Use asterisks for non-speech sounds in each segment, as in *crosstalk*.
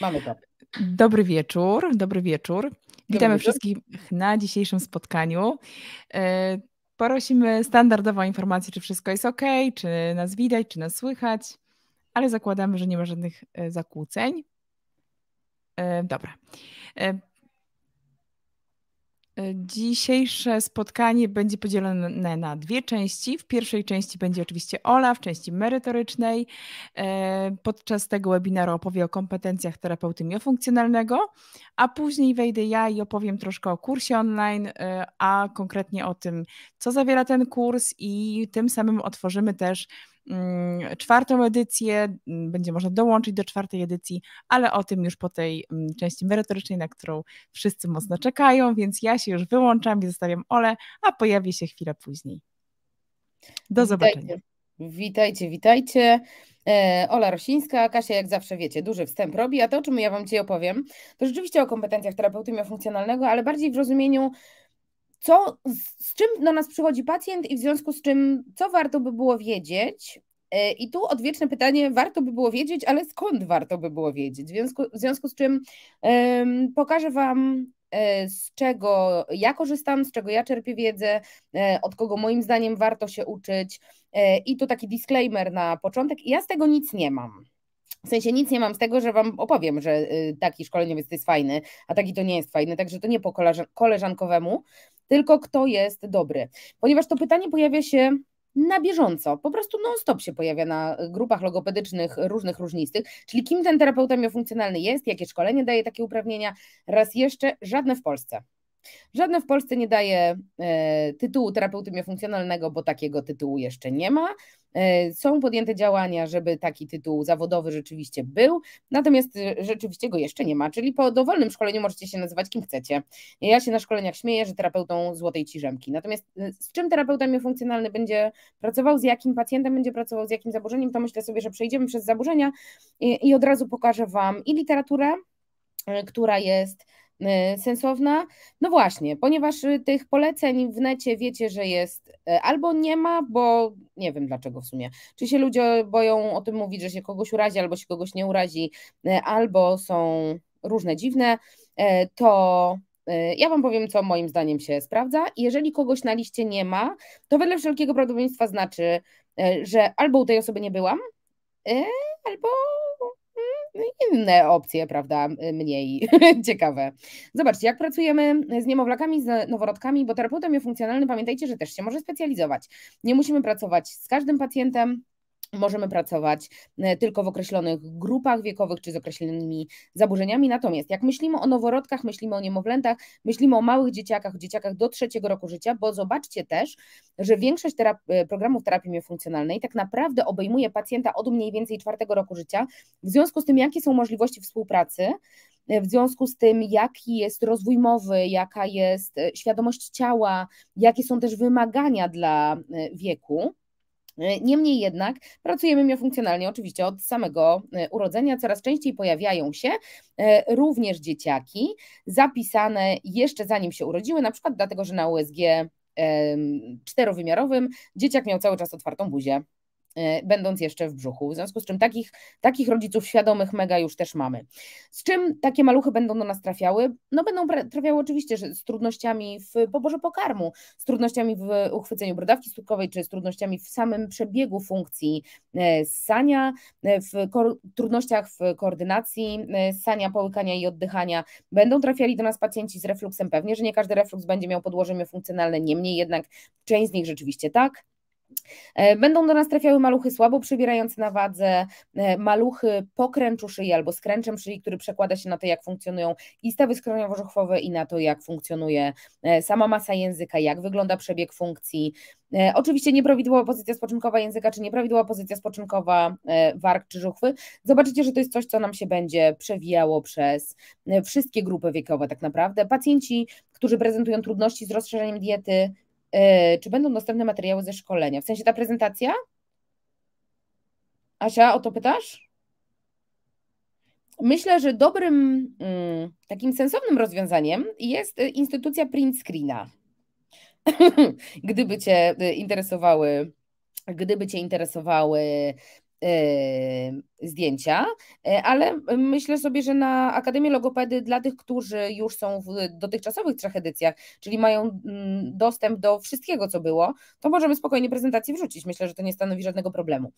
Mamy to. Dobry wieczór, dobry wieczór. Dobry Witamy wieczór. wszystkich na dzisiejszym spotkaniu. E, Porosimy standardową informację, czy wszystko jest ok, czy nas widać, czy nas słychać, ale zakładamy, że nie ma żadnych e, zakłóceń. E, dobra. E, dzisiejsze spotkanie będzie podzielone na dwie części. W pierwszej części będzie oczywiście Ola, w części merytorycznej. E, podczas tego webinaru opowie o kompetencjach terapeuty miofunkcjonalnego, a później wejdę ja i opowiem troszkę o kursie online, e, a konkretnie o tym, co zawiera ten kurs i tym samym otworzymy też Mm, czwartą edycję, mm, będzie można dołączyć do czwartej edycji, ale o tym już po tej mm, części merytorycznej, na którą wszyscy mocno czekają, więc ja się już wyłączam i zostawiam Ole, a pojawi się chwilę później. Do zobaczenia. Witajcie, witajcie. E, Ola Rosińska, Kasia, jak zawsze wiecie, duży wstęp robi, a to, o czym ja Wam dzisiaj opowiem, to rzeczywiście o kompetencjach terapeuty funkcjonalnego, ale bardziej w rozumieniu co, z czym do nas przychodzi pacjent i w związku z czym, co warto by było wiedzieć. E, I tu odwieczne pytanie, warto by było wiedzieć, ale skąd warto by było wiedzieć? W związku, w związku z czym um, pokażę Wam, e, z czego ja korzystam, z czego ja czerpię wiedzę, e, od kogo moim zdaniem warto się uczyć. I tu taki disclaimer na początek: ja z tego nic nie mam. W sensie nic nie mam z tego, że wam opowiem, że y, taki szkoleniowiec jest fajny, a taki to nie jest fajny, także to nie po koleżankowemu, tylko kto jest dobry. Ponieważ to pytanie pojawia się na bieżąco, po prostu non-stop się pojawia na grupach logopedycznych różnych, różnistych, czyli kim ten terapeuta miofunkcjonalny jest, jakie szkolenie daje takie uprawnienia, raz jeszcze żadne w Polsce. Żadne w Polsce nie daje e, tytułu terapeuty biofunkcjonalnego, bo takiego tytułu jeszcze nie ma. E, są podjęte działania, żeby taki tytuł zawodowy rzeczywiście był, natomiast e, rzeczywiście go jeszcze nie ma, czyli po dowolnym szkoleniu możecie się nazywać kim chcecie. Ja się na szkoleniach śmieję, że terapeutą złotej ciżemki. Natomiast z czym terapeuta miofunkcjonalny będzie pracował, z jakim pacjentem będzie pracował, z jakim zaburzeniem, to myślę sobie, że przejdziemy przez zaburzenia i, i od razu pokażę Wam i literaturę, która jest Y, sensowna? No właśnie, ponieważ y, tych poleceń w necie wiecie, że jest y, albo nie ma, bo nie wiem dlaczego w sumie. Czy się ludzie boją o tym mówić, że się kogoś urazi, albo się kogoś nie urazi, albo są różne dziwne, to ja Wam powiem, co moim zdaniem się sprawdza. Jeżeli kogoś na liście nie ma, to wedle wszelkiego prawdopodobieństwa znaczy, że albo u tej osoby nie byłam, albo no inne opcje, prawda, mniej *laughs* ciekawe. Zobaczcie, jak pracujemy z niemowlakami, z noworodkami, bo terapeuta miofunkcjonalny, pamiętajcie, że też się może specjalizować. Nie musimy pracować z każdym pacjentem, Możemy pracować e, tylko w określonych grupach wiekowych czy z określonymi zaburzeniami. Natomiast jak myślimy o noworodkach, myślimy o niemowlętach, myślimy o małych dzieciakach, o dzieciakach do trzeciego roku życia, bo zobaczcie też, że większość terap- e, programów terapii miofunkcjonalnej tak naprawdę obejmuje pacjenta od mniej więcej czwartego roku życia. W związku z tym, jakie są możliwości współpracy, e, w związku z tym, jaki jest rozwój mowy, jaka jest świadomość ciała, jakie są też wymagania dla wieku. E, niemniej jednak pracujemy miofunkcjonalnie oczywiście od samego e, urodzenia. Coraz częściej pojawiają się e, również dzieciaki zapisane jeszcze zanim się urodziły, na przykład dlatego, że na USG czterowymiarowym dzieciak miał cały czas otwartą buzię. Y, będąc jeszcze w brzuchu. W związku z czym takich, takich rodziców świadomych mega już też mamy. Z czym takie maluchy będą do nas trafiały? No będą trafiały oczywiście z trudnościami w poborze pokarmu, z trudnościami w uchwyceniu brodawki stukowej, czy z trudnościami w samym przebiegu funkcji y, ssania, y, w trudnościach w koordynacji ssania, połykania i oddychania. Będą trafiali do nas pacjenci z refluksem, pewnie, że nie każdy refluks będzie miał podłoże funkcjonalne, niemniej jednak część z nich rzeczywiście tak. E, będą do nas trafiały maluchy słabo przybierające na wadze, e, maluchy po kręczu szyi albo z kręczem szyi, który przekłada się na to, jak funkcjonują i stawy skroniowo-żuchwowe i na to, jak funkcjonuje e, sama masa języka, jak wygląda przebieg funkcji. Oczywiście nieprawidłowa pozycja spoczynkowa języka, czy nieprawidłowa pozycja spoczynkowa warg czy żuchwy. Zobaczycie, że to jest coś, co nam się będzie przewijało przez wszystkie grupy wiekowe tak naprawdę. Pacjenci, którzy prezentują trudności z rozszerzeniem diety, E, czy będą dostępne materiały ze szkolenia? W sensie ta prezentacja? Asia, o to pytasz? Myślę, że dobrym, mm, takim sensownym rozwiązaniem jest e, instytucja print screena. *laughs* gdyby Cię e, interesowały, gdyby Cię interesowały E, zdjęcia, e, ale myślę sobie, że na Akademię Logopedy dla tych, którzy już są w dotychczasowych trzech edycjach, czyli mają mm, dostęp do wszystkiego, co było, to możemy spokojnie prezentację wrzucić. Myślę, że to nie stanowi żadnego problemu.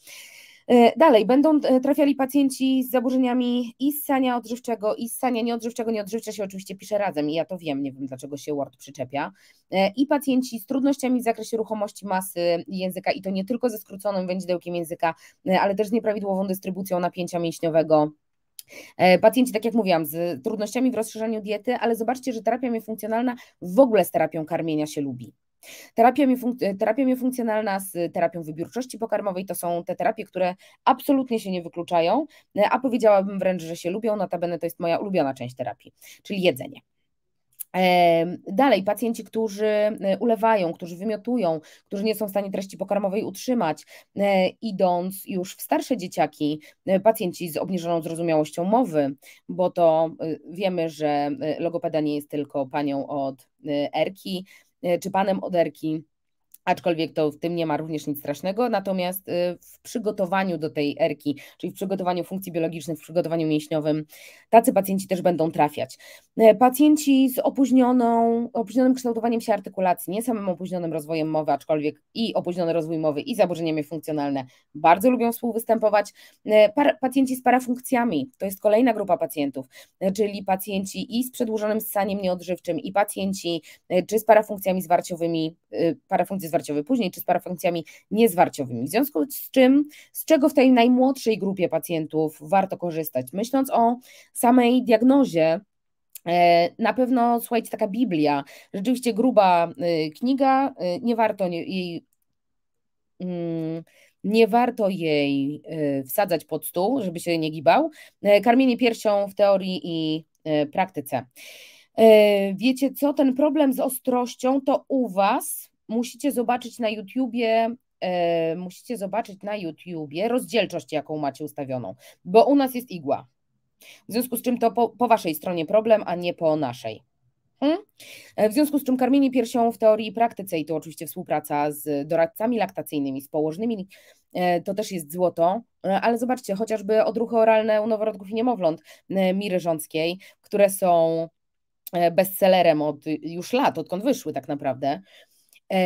E, dalej, będą e, trafiali pacjenci z zaburzeniami i ssania odżywczego, i ssania nieodżywczego. Nieodżywcze się oczywiście pisze razem i ja to wiem, nie wiem dlaczego się Word przyczepia. E, I pacjenci z trudnościami w zakresie ruchomości masy języka i to nie tylko ze skróconym wędzidełkiem języka, ale też z nieprawidłową dystrybucją napięcia mięśniowego. Pacjenci, tak jak mówiłam, z trudnościami w rozszerzaniu diety, ale zobaczcie, że terapia funkcjonalna w ogóle z terapią karmienia się lubi. Terapia, e, terapia miofunkcjonalna z terapią wybiórczości pokarmowej to są te terapie, które absolutnie się nie wykluczają, e, a powiedziałabym wręcz, że się lubią. Notabene to jest moja ulubiona część terapii, czyli jedzenie. E, dalej, pacjenci, którzy ulewają, którzy wymiotują, którzy nie są w stanie treści pokarmowej utrzymać, idąc już w starsze dzieciaki, pacjenci z obniżoną zrozumiałością mowy, bo to wiemy, że logopeda nie jest tylko panią od erki, E, czy panem Oderki aczkolwiek to w tym nie ma również nic strasznego. Natomiast y, w przygotowaniu do tej erki, czyli w przygotowaniu funkcji biologicznych, w przygotowaniu mięśniowym, tacy pacjenci też będą trafiać. E, pacjenci z opóźnioną, opóźnionym kształtowaniem się artykulacji, nie samym opóźnionym rozwojem mowy, aczkolwiek i opóźniony rozwój mowy i zaburzeniami funkcjonalne bardzo lubią współwystępować. E, par, pacjenci z parafunkcjami, to jest kolejna grupa pacjentów, e, czyli pacjenci i z przedłużonym ssaniem nieodżywczym, i pacjenci czy z parafunkcjami zwarciowymi, y, parafunkcje zwarciowy później, czy z parafunkcjami niezwarciowymi. W związku z czym, z czego w tej najmłodszej grupie pacjentów warto korzystać? Myśląc o samej diagnozie, e, na pewno, słuchajcie, taka Biblia, rzeczywiście gruba y, kniga, y, mm, nie warto jej nie warto jej wsadzać pod stół, żeby się nie gibał. E, karmienie piersią w teorii i e, praktyce. Wiecie co, ten problem z ostrością to u Was musicie zobaczyć na YouTubie e, musicie zobaczyć na YouTubie rozdzielczość, jaką macie ustawioną, bo u nas jest igła. W związku z czym to po, po waszej stronie problem, a nie po naszej. Hmm? E, w związku z czym karmienie piersią w teorii i praktyce, i to oczywiście współpraca z doradcami laktacyjnymi, z położnymi, e, to też jest złoto, ale zobaczcie, chociażby odruchy oralne u noworodków i niemowląt Miry Rządzkiej, które są bestsellerem od już lat, odkąd wyszły tak naprawdę, E,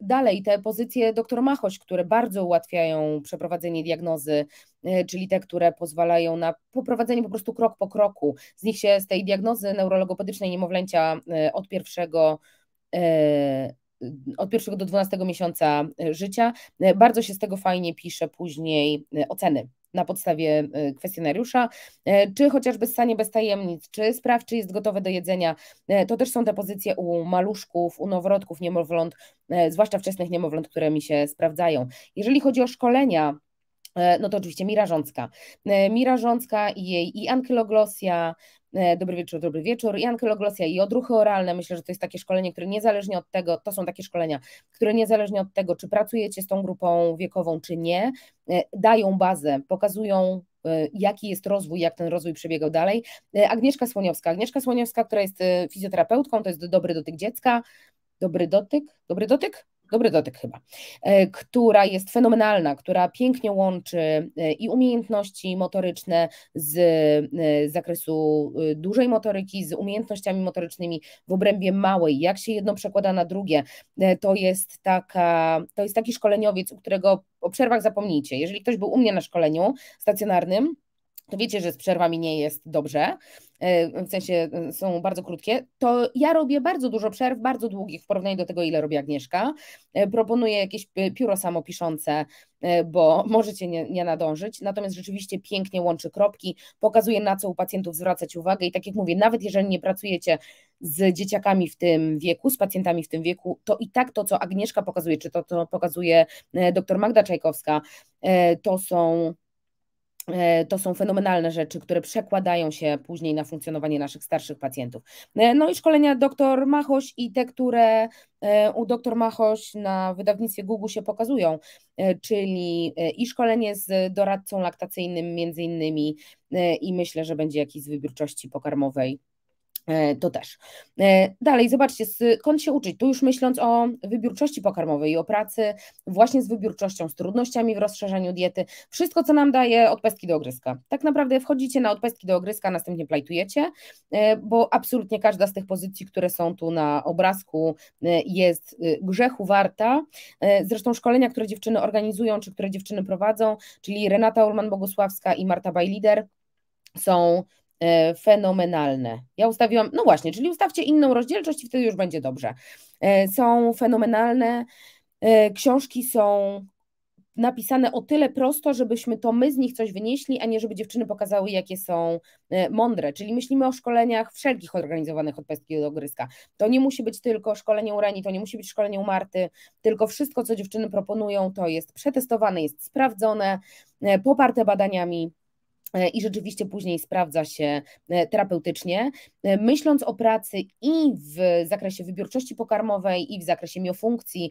dalej te pozycje doktor Machoś, które bardzo ułatwiają przeprowadzenie diagnozy, e, czyli te, które pozwalają na poprowadzenie po prostu krok po kroku. Z nich się z tej diagnozy neurologopedycznej niemowlęcia e, od pierwszego od pierwszego do 12 miesiąca życia. Bardzo się z tego fajnie pisze później oceny na podstawie y, kwestionariusza, e, czy chociażby stanie bez tajemnic, czy sprawdź czy jest gotowe do jedzenia. E, to też są te pozycje u maluszków, u noworodków, niemowląt, e, zwłaszcza wczesnych niemowląt, które mi się sprawdzają. Jeżeli chodzi o szkolenia, E, no to oczywiście Mira Rzącka. E, Mira i jej i ankyloglosja e, dobry wieczór, dobry wieczór, i ankyloglosja i odruchy oralne, myślę, że to jest takie szkolenie, które niezależnie od tego, to są takie szkolenia, które niezależnie od tego, czy pracujecie z tą grupą wiekową, czy nie, dają bazę, pokazują jaki jest rozwój, jak ten rozwój przebiegał dalej. Agnieszka Słoniowska, Agnieszka Słoniowska, która jest fizjoterapeutką, to jest dobry dotyk dziecka, dobry dotyk, dobry dotyk, Dobry dotyk chyba, e, która jest fenomenalna, która pięknie łączy e, i umiejętności motoryczne z e, zakresu dużej motoryki, z umiejętnościami motorycznymi w obrębie małej, jak się jedno przekłada na drugie. To jest, taka, to jest taki szkoleniowiec, u którego o przerwach zapomnijcie. Jeżeli ktoś był u mnie na szkoleniu stacjonarnym, to wiecie, że z przerwami nie jest dobrze, E, w sensie e, są bardzo krótkie, to ja robię bardzo dużo przerw, bardzo długich w porównaniu do tego, ile robi Agnieszka. E, proponuję jakieś pióro samopiszące, bo *laughs* możecie nie, nie nadążyć. Natomiast rzeczywiście pięknie łączy kropki, pokazuje na co u pacjentów zwracać uwagę i tak jak mówię, nawet jeżeli nie pracujecie z dzieciakami w tym wieku, z pacjentami w tym wieku, to i tak to, co Agnieszka pokazuje, czy to, co pokazuje dr Magda Czajkowska, to są E, to są fenomenalne rzeczy, które przekładają się później na funkcjonowanie naszych starszych pacjentów. E, no i szkolenia dr Machoś i te, które e, u dr Machoś na wydawnictwie Google się pokazują, czyli i szkolenie z doradcą laktacyjnym między innymi i myślę, że będzie jakiś z wybiórczości pokarmowej E, to też. E, dalej, zobaczcie, skąd się uczyć? Tu już myśląc o wybiórczości pokarmowej i o pracy właśnie z wybiórczością, z trudnościami w rozszerzaniu diety, wszystko, co nam daje od do ogryska. Tak naprawdę wchodzicie na od do ogryska, następnie plajtujecie, e, bo absolutnie każda z tych pozycji, które są tu na obrazku, jest grzechu warta. Zresztą szkolenia, które dziewczyny organizują, czy które dziewczyny prowadzą, czyli Renata ulman Bogosławska i Marta Bajlider, są E, fenomenalne. Ja ustawiłam, no właśnie, czyli ustawcie inną rozdzielczość i wtedy już będzie dobrze. E, są fenomenalne, e, książki są napisane o tyle prosto, żebyśmy to my z nich coś wynieśli, a nie żeby dziewczyny pokazały, jakie są mądre. Czyli myślimy o szkoleniach wszelkich organizowanych od pestki do gryzka. To nie musi być tylko szkolenie u Reni, to nie musi być szkolenie u Marty, tylko wszystko, co dziewczyny proponują, to jest przetestowane, jest sprawdzone, poparte badaniami. E, i rzeczywiście później sprawdza się e, terapeutycznie. E, myśląc o pracy i w zakresie wybiórczości pokarmowej, i w zakresie miofunkcji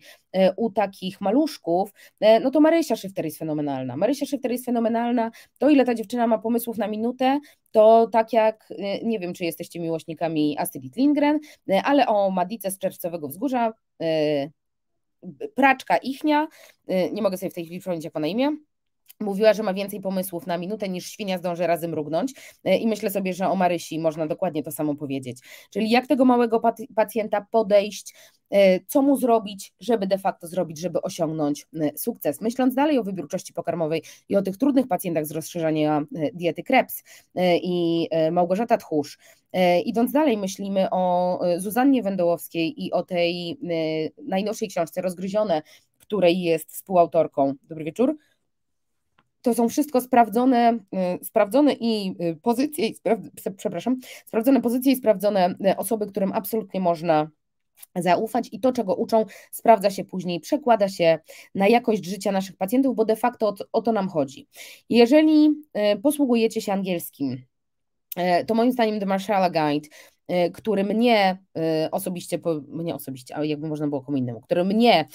u takich maluszków, no to Marysia Szyfter jest fenomenalna. Marysia Szyfter jest fenomenalna. To, ile ta dziewczyna ma pomysłów na minutę, to tak jak, nie wiem, czy jesteście miłośnikami Astrid Lindgren, ale o Madice z Czerwcowego Wzgórza, praczka Ichnia, nie mogę sobie w tej chwili przypomnieć, jak ona imię, Mówiła, że ma więcej pomysłów na minutę niż świnia zdąży razem mrugnąć e, i myślę sobie, że o Marysi można dokładnie to samo powiedzieć. Czyli jak tego małego pacjenta podejść, e, co mu zrobić, żeby de facto zrobić, żeby osiągnąć e, sukces. Myśląc dalej o wybiórczości pokarmowej i o tych trudnych pacjentach z rozszerzania diety Krebs i Małgorzata Tchórz, idąc dalej myślimy o Zuzannie Wendołowskiej i o tej najnowszej książce Rozgryzione, której jest współautorką. Dobry wieczór to są wszystko sprawdzone, y, sprawdzone i y, pozycje, i przepraszam, sprawdzone pozycje i sprawdzone y, osoby, którym absolutnie można zaufać i to, czego uczą, sprawdza się później, przekłada się na jakość życia naszych pacjentów, bo de facto o to, nam chodzi. Jeżeli posługujecie się angielskim, to moim zdaniem The Marshalla Guide który mnie osobiście, mnie osobiście, ale jakby można było komu innemu, który mnie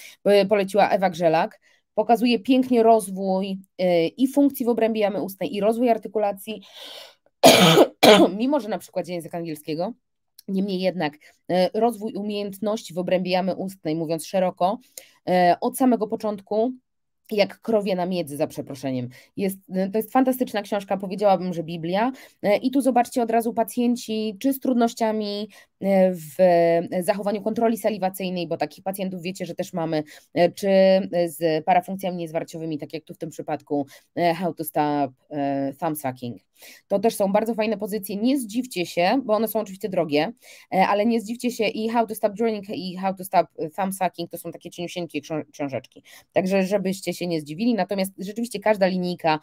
poleciła Ewa Grzelak, pokazuje pięknie rozwój y, i funkcji w obrębie jamy ustnej, i rozwój artykulacji, *clears throat* mimo że na przykładzie języka angielskiego. Niemniej jednak y, rozwój umiejętności w obrębie jamy ustnej, mówiąc szeroko, y, od samego początku jak krowie na miedzy, za przeproszeniem. Jest, to jest fantastyczna książka, powiedziałabym, że Biblia. I tu zobaczcie od razu pacjenci, czy z trudnościami E, w e, zachowaniu kontroli saliwacyjnej, bo takich pacjentów wiecie, że też mamy, e, czy z parafunkcjami niezwarciowymi, tak jak tu w tym przypadku How to Stop Thumb Sucking. To też są bardzo fajne pozycje. Nie zdziwcie się, bo one są oczywiście drogie, ale nie zdziwcie się i How to Stop Drowning i How to Stop Thumb Sucking to są takie cieniusieńkie książeczki. Także żebyście się nie zdziwili, natomiast rzeczywiście każda linijka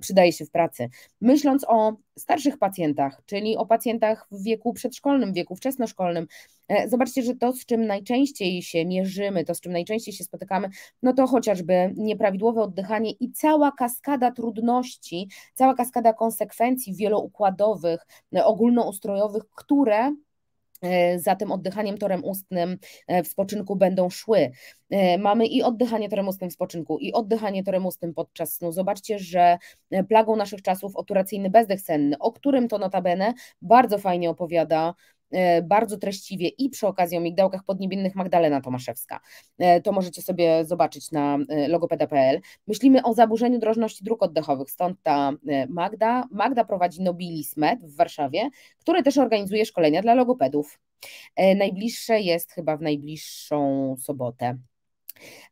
przydaje się w pracy. Myśląc o starszych pacjentach, czyli o pacjentach w wieku przedszkolnym, wieku wczesnym, wczesnoszkolnym. E, zobaczcie, że to, z czym najczęściej się mierzymy, to, z czym najczęściej się spotykamy, no to chociażby nieprawidłowe oddychanie i cała kaskada trudności, cała kaskada konsekwencji wieloukładowych, e, ogólnoustrojowych, które e, za tym oddychaniem torem ustnym w spoczynku będą szły. Mamy i oddychanie torem ustnym w spoczynku, i oddychanie torem ustnym podczas snu. Zobaczcie, że plagą naszych czasów oturacyjny bezdech senny, o którym to notabene bardzo fajnie opowiada E, bardzo treściwie i przy okazji o migdałkach podniebiennych Magdalena Tomaszewska. E, to możecie sobie zobaczyć na e, logopeda.pl. Myślimy o zaburzeniu drożności dróg oddechowych, stąd ta Magda. Magda prowadzi Nobilis Med w Warszawie, które też organizuje szkolenia dla logopedów. Najbliższe jest chyba w najbliższą sobotę.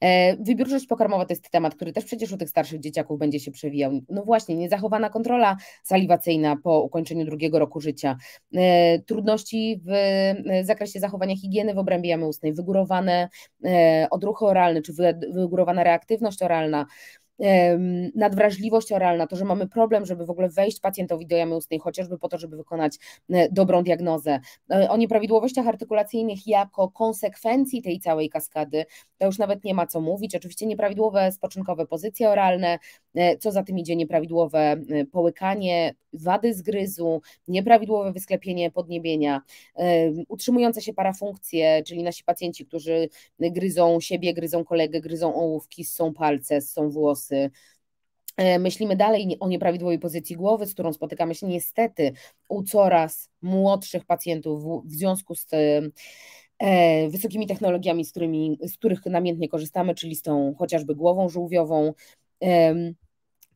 E, Wybiórczość pokarmowa to jest temat, który też przecież u tych starszych dzieciaków będzie się przewijał. No właśnie, niezachowana kontrola saliwacyjna po ukończeniu drugiego roku życia, e, trudności w e, zakresie zachowania higieny w obrębie jamy ustnej, wygórowane odruchy oralne czy wygórowana reaktywność oralna nadwrażliwość oralna, to, że mamy problem, żeby w ogóle wejść pacjentowi do jamy ustnej, chociażby po to, żeby wykonać e, dobrą diagnozę. E, o nieprawidłowościach artykulacyjnych jako konsekwencji tej całej kaskady, to już nawet nie ma co mówić. Oczywiście nieprawidłowe spoczynkowe pozycje oralne, e, co za tym idzie nieprawidłowe połykanie, wady zgryzu, nieprawidłowe wysklepienie podniebienia, utrzymujące się parafunkcje, czyli nasi pacjenci, którzy gryzą siebie, gryzą kolegę, gryzą ołówki, są palce, są włosy, E, myślimy dalej o nieprawidłowej pozycji głowy, z którą spotykamy się niestety u coraz młodszych pacjentów w związku z e, wysokimi technologiami, z, którymi, z których namiętnie korzystamy, czyli z tą chociażby głową żółwiową.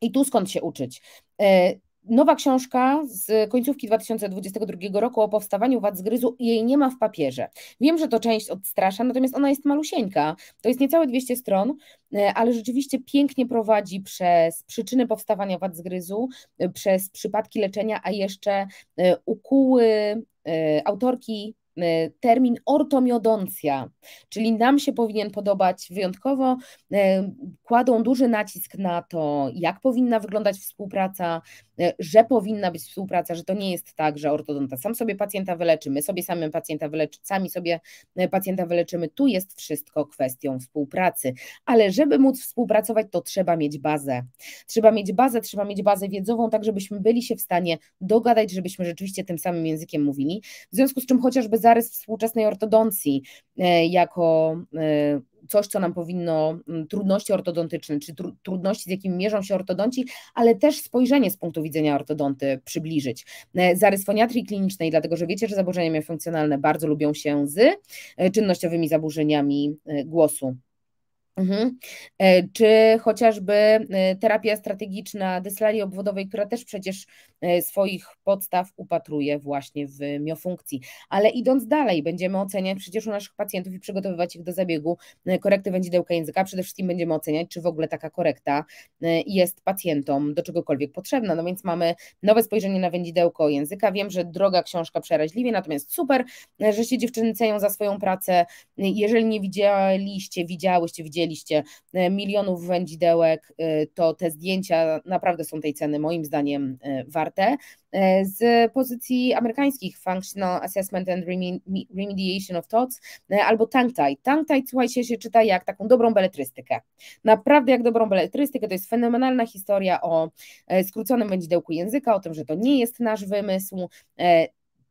I tu skąd się uczyć? E, Nowa książka z końcówki 2022 roku o powstawaniu wad zgryzu jej nie ma w papierze. Wiem, że to część odstrasza, natomiast ona jest malusieńka. To jest niecałe 200 stron, e, ale rzeczywiście pięknie prowadzi przez przyczyny powstawania wad zgryzu, e, przez przypadki leczenia, a jeszcze e, ukuły autorki termin ortomiodoncja, czyli nam się powinien podobać wyjątkowo. Kładą duży nacisk na to, jak powinna wyglądać współpraca E, że powinna być współpraca, że to nie jest tak, że ortodonta sam sobie pacjenta wyleczy, my sobie samym pacjenta wyleczy, sami sobie e, pacjenta wyleczymy. Tu jest wszystko kwestią współpracy, ale żeby móc współpracować, to trzeba mieć bazę. Trzeba mieć bazę, trzeba mieć bazę wiedzową, tak żebyśmy byli się w stanie dogadać, żebyśmy rzeczywiście tym samym językiem mówili. W związku z czym chociażby zarys współczesnej ortodoncji e, jako coś, co nam powinno, mm, trudności ortodontyczne, czy trudności, z jakimi mierzą się ortodonci, ale też spojrzenie z punktu widzenia ortodonty przybliżyć. E, Zarys foniatrii klinicznej, dlatego że wiecie, że zaburzenia funkcjonalne bardzo lubią się z e, czynnościowymi zaburzeniami e, głosu. Mhm. E, czy chociażby e, terapia strategiczna dyslarii obwodowej, która też przecież e, swoich podstaw upatruje właśnie w miofunkcji. Ale idąc dalej, będziemy oceniać przecież u naszych pacjentów i przygotowywać ich do zabiegu korekty wędzidełka języka. Przede wszystkim będziemy oceniać, czy w ogóle taka korekta jest pacjentom do czegokolwiek potrzebna. No więc mamy nowe spojrzenie na wędzidełko języka. Wiem, że droga książka przeraźliwie, natomiast super, że się dziewczyny cenią za swoją pracę. Jeżeli nie widzieliście, widziałyście, widzieli widzieliście e, milionów wędzidełek, e, to te zdjęcia naprawdę są tej ceny moim zdaniem e, warte. Z pozycji amerykańskich Functional Assessment and Remediation of Thoughts albo Tank Tide. Tank Tide, słuchajcie, się czyta jak taką dobrą beletrystykę. Naprawdę jak dobrą beletrystykę, to jest fenomenalna historia o skróconym wędzidełku języka, o tym, że to nie jest nasz wymysł,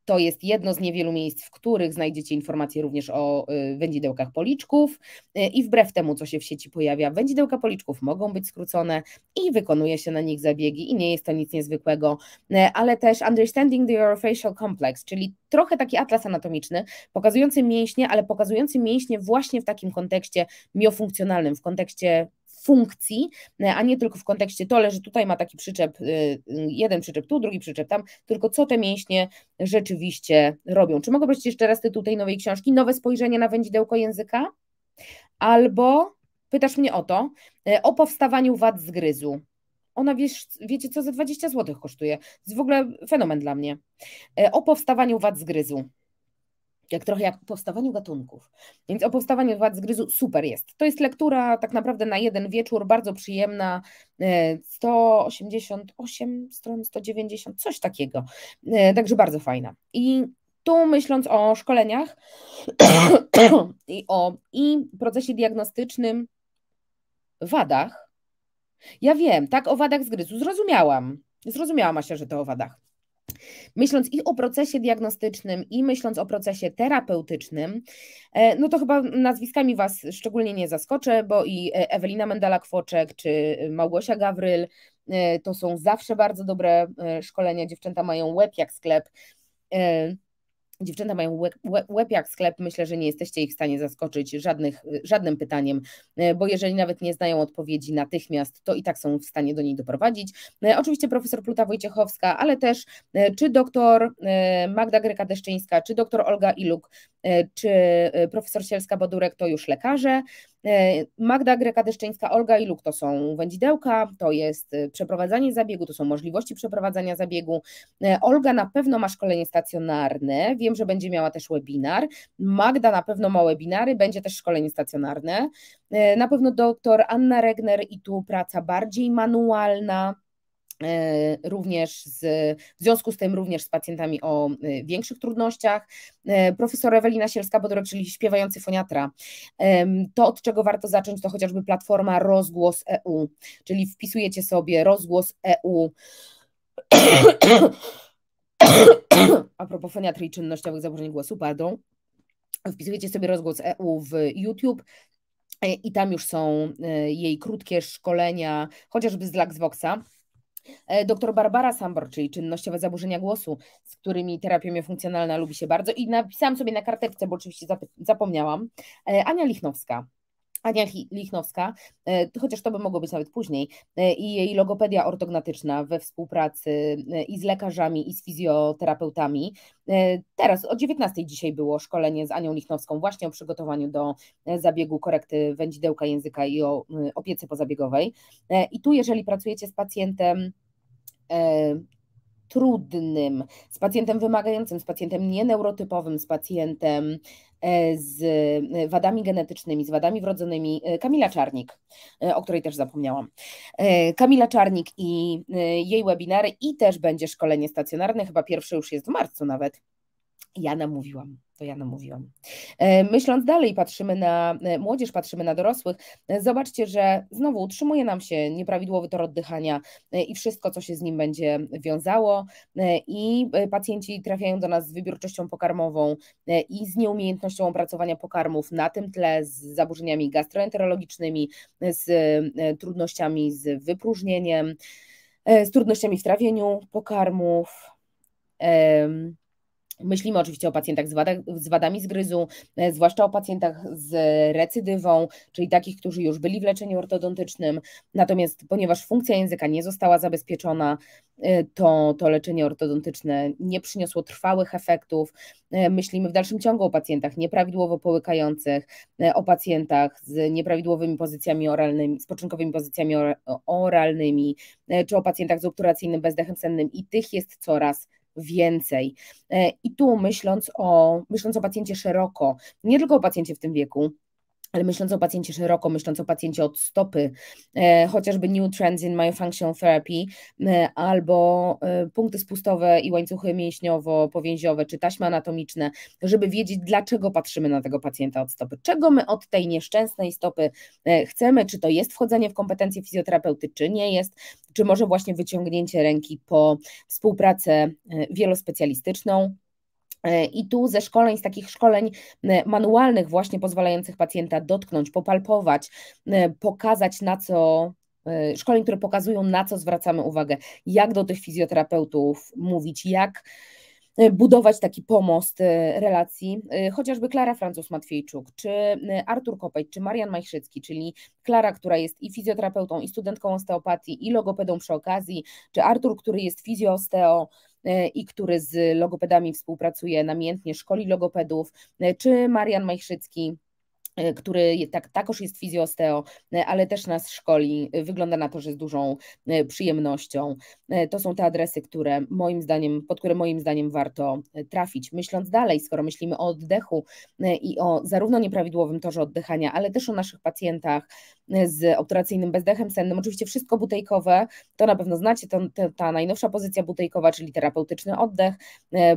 to jest jedno z niewielu miejsc, w których znajdziecie informacje również o y, wędzidełkach policzków y, i wbrew temu, co się w sieci pojawia, wędzidełka policzków mogą być skrócone i wykonuje się na nich zabiegi i nie jest to nic niezwykłego, y, ale też Understanding the Orofacial Complex, czyli trochę taki atlas anatomiczny, pokazujący mięśnie, ale pokazujący mięśnie właśnie w takim kontekście miofunkcjonalnym, w kontekście funkcji, e, a nie tylko w kontekście tole, że tutaj ma taki przyczep, y, y, jeden przyczep tu, drugi przyczep tam, tylko co te mięśnie rzeczywiście robią. Czy mogę prosić jeszcze raz tytuł tej nowej książki? Nowe spojrzenie na wędzidełko języka? Albo pytasz mnie o to, e, o powstawaniu wad zgryzu. Ona, wiesz, wiecie co, za 20 zł kosztuje. To jest w ogóle fenomen dla mnie. E, o powstawaniu wad zgryzu jak trochę jak powstawaniu gatunków. Więc o powstawaniu wad gryzu super jest. To jest lektura tak naprawdę na jeden wieczór, bardzo przyjemna, 188 e, stron, 190, coś takiego. E, także bardzo fajna. I tu myśląc o szkoleniach *coughs* i o i procesie diagnostycznym, wadach, ja wiem, tak, o wadach zgryzu, zrozumiałam. Zrozumiałam się, że to o wadach. Myśląc i o procesie diagnostycznym, i myśląc o procesie terapeutycznym, e, no to chyba nazwiskami Was szczególnie nie zaskoczę, bo i e, Ewelina Mendela-Kwoczek czy e, Małgosia Gawryl to są zawsze bardzo dobre szkolenia. Dziewczęta mają łeb jak sklep. Dziewczęta mają łeb, łeb, jak sklep, myślę, że nie jesteście ich w stanie zaskoczyć żadnych, żadnym pytaniem, e, bo jeżeli nawet nie znają odpowiedzi natychmiast, to i tak są w stanie do niej doprowadzić. E, oczywiście profesor Pluta Wojciechowska, ale też e, czy doktor Magda Greka-Deszczyńska, czy doktor Olga Iluk, czy profesor Sielska-Bodurek to już lekarze. Magda Greka-Deszczyńska, Olga Iluk to są wędzidełka, to jest przeprowadzanie zabiegu, to są możliwości przeprowadzania zabiegu. Olga na pewno ma szkolenie stacjonarne, wie wiem, że będzie miała też webinar. Magda na pewno ma webinary, będzie też szkolenie stacjonarne. E, na pewno doktor Anna Regner i tu praca bardziej manualna e, również z, w związku z tym również z pacjentami o e, większych trudnościach. Profesor Ewelina Sielska-Bodrog, czyli śpiewający foniatra. To, od czego warto zacząć, to chociażby platforma Rozgłos EU, czyli wpisujecie sobie rozgłos EU a propos foniatrii czynnościowych zaburzeń głosu, pardon, wpisujecie sobie rozgłos EU w YouTube, e, i tam już są e, jej krótkie szkolenia, chociażby z Laxvoxa. E, doktor Barbara Sambor, czyli czynnościowe zaburzenia głosu, z którymi terapia funkcjonalna lubi się bardzo. I napisałam sobie na karteczce, bo oczywiście zapomniałam. Ania Lichnowska, Ania Lichnowska, e, chociaż to by mogło być nawet później, e, i jej logopedia ortognatyczna we współpracy e, i z lekarzami, i z fizjoterapeutami. Teraz o 19 dzisiaj było szkolenie z Anią Lichnowską właśnie o przygotowaniu do zabiegu korekty wędzidełka języka i o opiece pozabiegowej. I tu, jeżeli pracujecie z pacjentem, trudnym, z pacjentem wymagającym, z pacjentem nieneurotypowym, z pacjentem E, z e, wadami genetycznymi, z wadami wrodzonymi e, Kamila Czarnik, o której też zapomniałam. Kamila Czarnik i jej webinary i też będzie szkolenie stacjonarne, chyba pierwsze już jest w marcu nawet ja namówiłam. To ja namówiłam. E, myśląc dalej, patrzymy na e, młodzież, patrzymy na dorosłych. E, zobaczcie, że znowu utrzymuje nam się nieprawidłowy tor oddychania i wszystko, co się z nim będzie wiązało. I pacjenci trafiają do nas z wybiórczością pokarmową i z nieumiejętnością opracowania pokarmów na tym tle, z zaburzeniami gastroenterologicznymi, z trudnościami z wypróżnieniem, z trudnościami w trawieniu pokarmów. Myślimy oczywiście o pacjentach z, wada, z wadami zgryzu, e, zwłaszcza o pacjentach z recydywą, czyli takich, którzy już byli w leczeniu ortodontycznym. Natomiast ponieważ funkcja języka nie została zabezpieczona, e, to, to leczenie ortodontyczne nie przyniosło trwałych efektów. E, myślimy w dalszym ciągu o pacjentach nieprawidłowo połykających, o pacjentach z nieprawidłowymi pozycjami oralnymi, spoczynkowymi pozycjami oralnymi, czy o pacjentach z obturacyjnym bezdechem sennym i tych jest coraz więcej. E, I tu myśląc o, myśląc o pacjencie szeroko, nie tylko o pacjencie w tym wieku, ale myśląc o pacjencie szeroko, myśląc o pacjencie od stopy, e, chociażby New Trends in Myofunctional Therapy, e, albo e, punkty spustowe i łańcuchy mięśniowo-powięziowe, czy taśmy anatomiczne, żeby wiedzieć, dlaczego patrzymy na tego pacjenta od stopy, czego my od tej nieszczęsnej stopy e, chcemy, czy to jest wchodzenie w kompetencje fizjoterapeuty, czy nie jest, czy może właśnie wyciągnięcie ręki po współpracę e, wielospecjalistyczną, E, I tu ze szkoleń, z takich szkoleń e, manualnych, właśnie pozwalających pacjenta dotknąć, popalpować, e, pokazać na co szkoleń, które pokazują, na co zwracamy uwagę, jak do tych fizjoterapeutów mówić, jak budować taki pomost relacji, chociażby Klara Francuz-Matwiejczuk, czy Artur Kopeć, czy Marian Majszycki, czyli Klara, która jest i fizjoterapeutą, i studentką osteopatii, i logopedą przy okazji, czy Artur, który jest fizjoosteo, E, i który z logopedami współpracuje namiętnie, szkoli logopedów, e, czy Marian Majszycki, E, który tak, takoż jest fizjosteo, e, ale też nas szkoli. E, wygląda na to, że z dużą przyjemnością. To są te adresy, które moim zdaniem, pod które moim zdaniem warto trafić. Myśląc dalej, skoro myślimy o oddechu i o zarówno nieprawidłowym torze oddychania, ale też o naszych pacjentach z obturacyjnym bezdechem sennym, oczywiście wszystko butejkowe, to na pewno znacie, to, to, ta najnowsza pozycja butejkowa, czyli terapeutyczny oddech,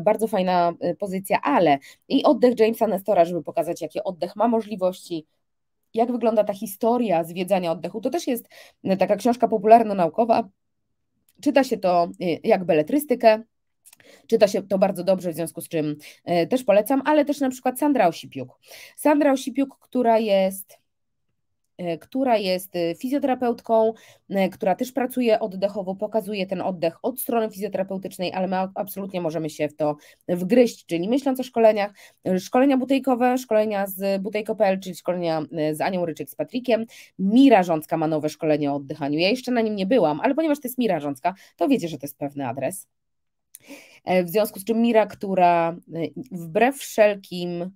bardzo fajna pozycja, ale i oddech Jamesa Nestora, żeby pokazać, jakie oddech ma możliwość jak wygląda ta historia zwiedzania oddechu. To też jest e, taka książka popularno-naukowa. Czyta się to e, jak beletrystykę, Czyta się to bardzo dobrze, w związku z czym e, też polecam, ale też na przykład Sandra Osipiuk. Sandra Osipiuk, która jest E, która jest e, fizjoterapeutką, e, która też pracuje oddechowo, pokazuje ten oddech od strony fizjoterapeutycznej, ale my absolutnie możemy się w to wgryźć, czyli myśląc o szkoleniach, szkolenia butejkowe, szkolenia z butejko.pl, czyli szkolenia z Anią Ryczek, z Patrykiem, Mira Rządzka ma nowe szkolenie o oddychaniu, ja jeszcze na nim nie byłam, ale ponieważ to jest Mira Rządzka, to wiecie, że to jest pewny adres. W związku z czym Mira, która wbrew wszelkim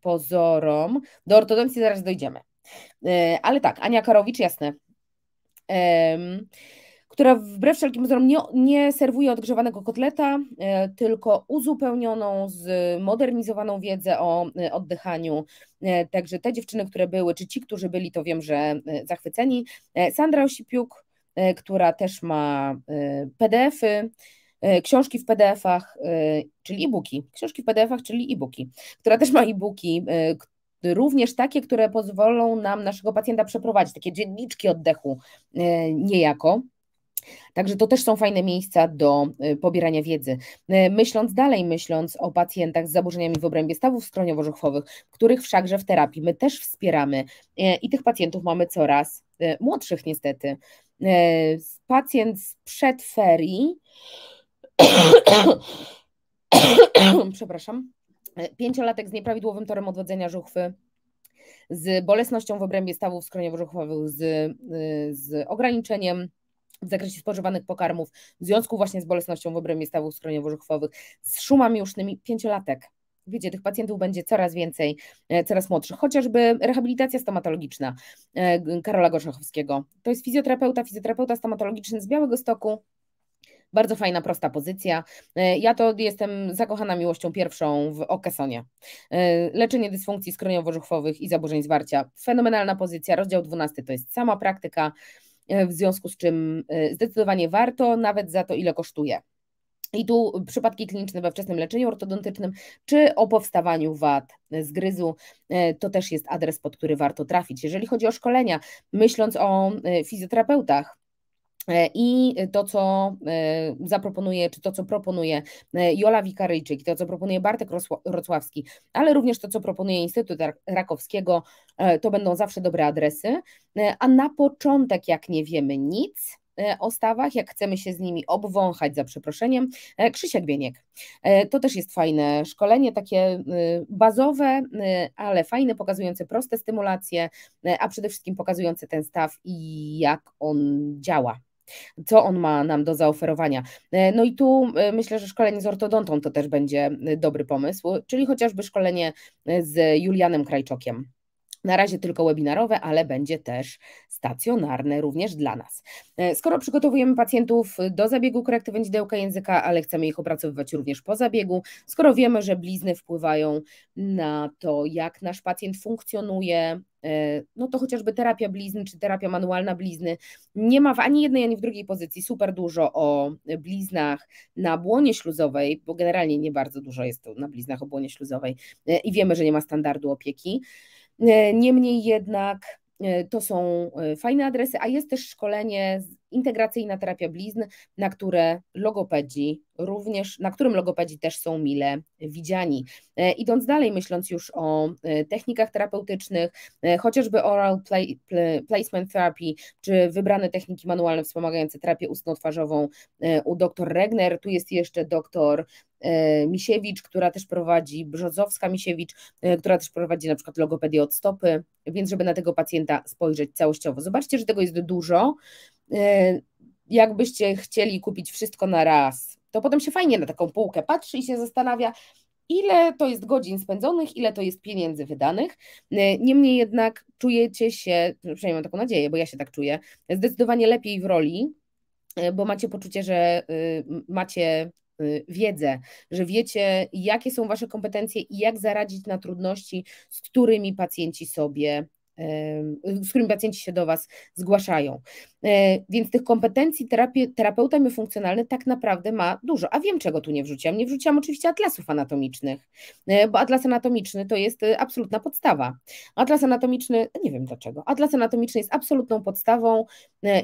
pozorom, do ortodoncji zaraz dojdziemy, E, ale tak, Ania Karowicz, jasne. Która wbrew wszelkim wzorom nie, nie serwuje odgrzewanego kotleta, e, tylko uzupełnioną, zmodernizowaną wiedzę o e, oddychaniu. Także te dziewczyny, które były, czy ci, którzy byli, to wiem, że zachwyceni. Sandra Osipiuk, która też ma PDFy, książki w PDFach, czyli e-booki, książki w PDFach, czyli e-booki, która też ma e-booki, również takie, które pozwolą nam naszego pacjenta przeprowadzić, takie dzienniczki oddechu e, niejako. Także to też są fajne miejsca do e, pobierania wiedzy. E, myśląc dalej, myśląc o pacjentach z zaburzeniami w obrębie stawów skroniowo-żuchwowych, których wszakże w terapii my też wspieramy i tych pacjentów mamy coraz młodszych niestety. Pacjent sprzed ferii, *coughs* *coughs* przepraszam, E, pięciolatek z nieprawidłowym torem odwodzenia żuchwy, z bolesnością w obrębie stawów skroniowo-żuchwowych, z, y, z ograniczeniem w zakresie spożywanych pokarmów, w związku właśnie z bolesnością w obrębie stawów skroniowo-żuchwowych, z szumami usznymi pięciolatek. Wiecie, tych pacjentów będzie coraz więcej, e, coraz młodszych. Chociażby rehabilitacja stomatologiczna e, Karola Gorzochowskiego. To jest fizjoterapeuta, fizjoterapeuta stomatologiczny z Białego Stoku, bardzo fajna, prosta pozycja. E, ja to jestem zakochana miłością pierwszą w Okesonie. E, leczenie dysfunkcji skroniowo-żuchwowych i zaburzeń zwarcia. Fenomenalna pozycja. Rozdział 12 to jest sama praktyka, e, w związku z czym zdecydowanie warto, nawet za to, ile kosztuje. I tu przypadki kliniczne we wczesnym leczeniu ortodontycznym, czy o powstawaniu wad zgryzu, to też jest adres, pod który warto trafić. Jeżeli chodzi o szkolenia, myśląc o fizjoterapeutach, E, I to, co e, zaproponuje, czy to, co proponuje e, Jola Wikaryjczyk, to, co proponuje Bartek Rocławski, ale również to, co proponuje Instytut Rakowskiego, to będą zawsze dobre adresy. A na początek, jak nie wiemy nic, o stawach, jak chcemy się z nimi obwąchać, za przeproszeniem, Krzysiek Bieniek. To też jest fajne szkolenie, takie bazowe, ale fajne, pokazujące proste stymulacje, a przede wszystkim pokazujące ten staw i jak on działa co on ma nam do zaoferowania. E, no i tu e, myślę, że szkolenie z ortodontą to też będzie e, dobry pomysł, czyli chociażby szkolenie z Julianem Krajczokiem. Na razie tylko webinarowe, ale będzie też stacjonarne również dla nas. E, skoro przygotowujemy pacjentów do zabiegu korekty wędzidełka języka, ale chcemy ich opracowywać również po zabiegu, skoro wiemy, że blizny wpływają na to, jak nasz pacjent funkcjonuje, e, no to chociażby terapia blizn czy terapia manualna blizny. Nie ma w ani jednej, ani w drugiej pozycji super dużo o bliznach na błonie śluzowej, bo generalnie nie bardzo dużo jest na bliznach o błonie śluzowej e, i wiemy, że nie ma standardu opieki. E, niemniej jednak e, to są e, fajne adresy, a jest też szkolenie integracyjna terapia blizn, na które logopedzi również, na którym logopedzi też są mile widziani. E, idąc dalej, myśląc już o e, technikach terapeutycznych, e, chociażby oral play, placement therapy, czy wybrane techniki manualne wspomagające terapię ustno-twarzową u dr Regner, tu jest jeszcze dr Misiewicz, która też prowadzi, Brzozowska Misiewicz, która też prowadzi na przykład logopedię od stopy, więc żeby na tego pacjenta spojrzeć całościowo. Zobaczcie, że tego jest dużo, Y, jakbyście chcieli kupić wszystko na raz, to potem się fajnie na taką półkę patrzy i się zastanawia, ile to jest godzin spędzonych, ile to jest pieniędzy wydanych. Y, niemniej jednak czujecie się, no, przynajmniej mam taką nadzieję, bo ja się tak czuję, zdecydowanie lepiej w roli, y, bo macie poczucie, że macie wiedzę, że wiecie, jakie są Wasze kompetencje i jak zaradzić na trudności, z którymi pacjenci sobie, z którymi pacjenci się do Was zgłaszają. E, więc tych kompetencji terapie, terapeuta miofunkcjonalny tak naprawdę ma dużo. A wiem, czego tu nie wrzuciłam. Nie wrzuciłam oczywiście atlasów anatomicznych, e, bo atlas anatomiczny to jest e, absolutna podstawa. Atlas anatomiczny, no nie wiem dlaczego, atlas anatomiczny jest absolutną podstawą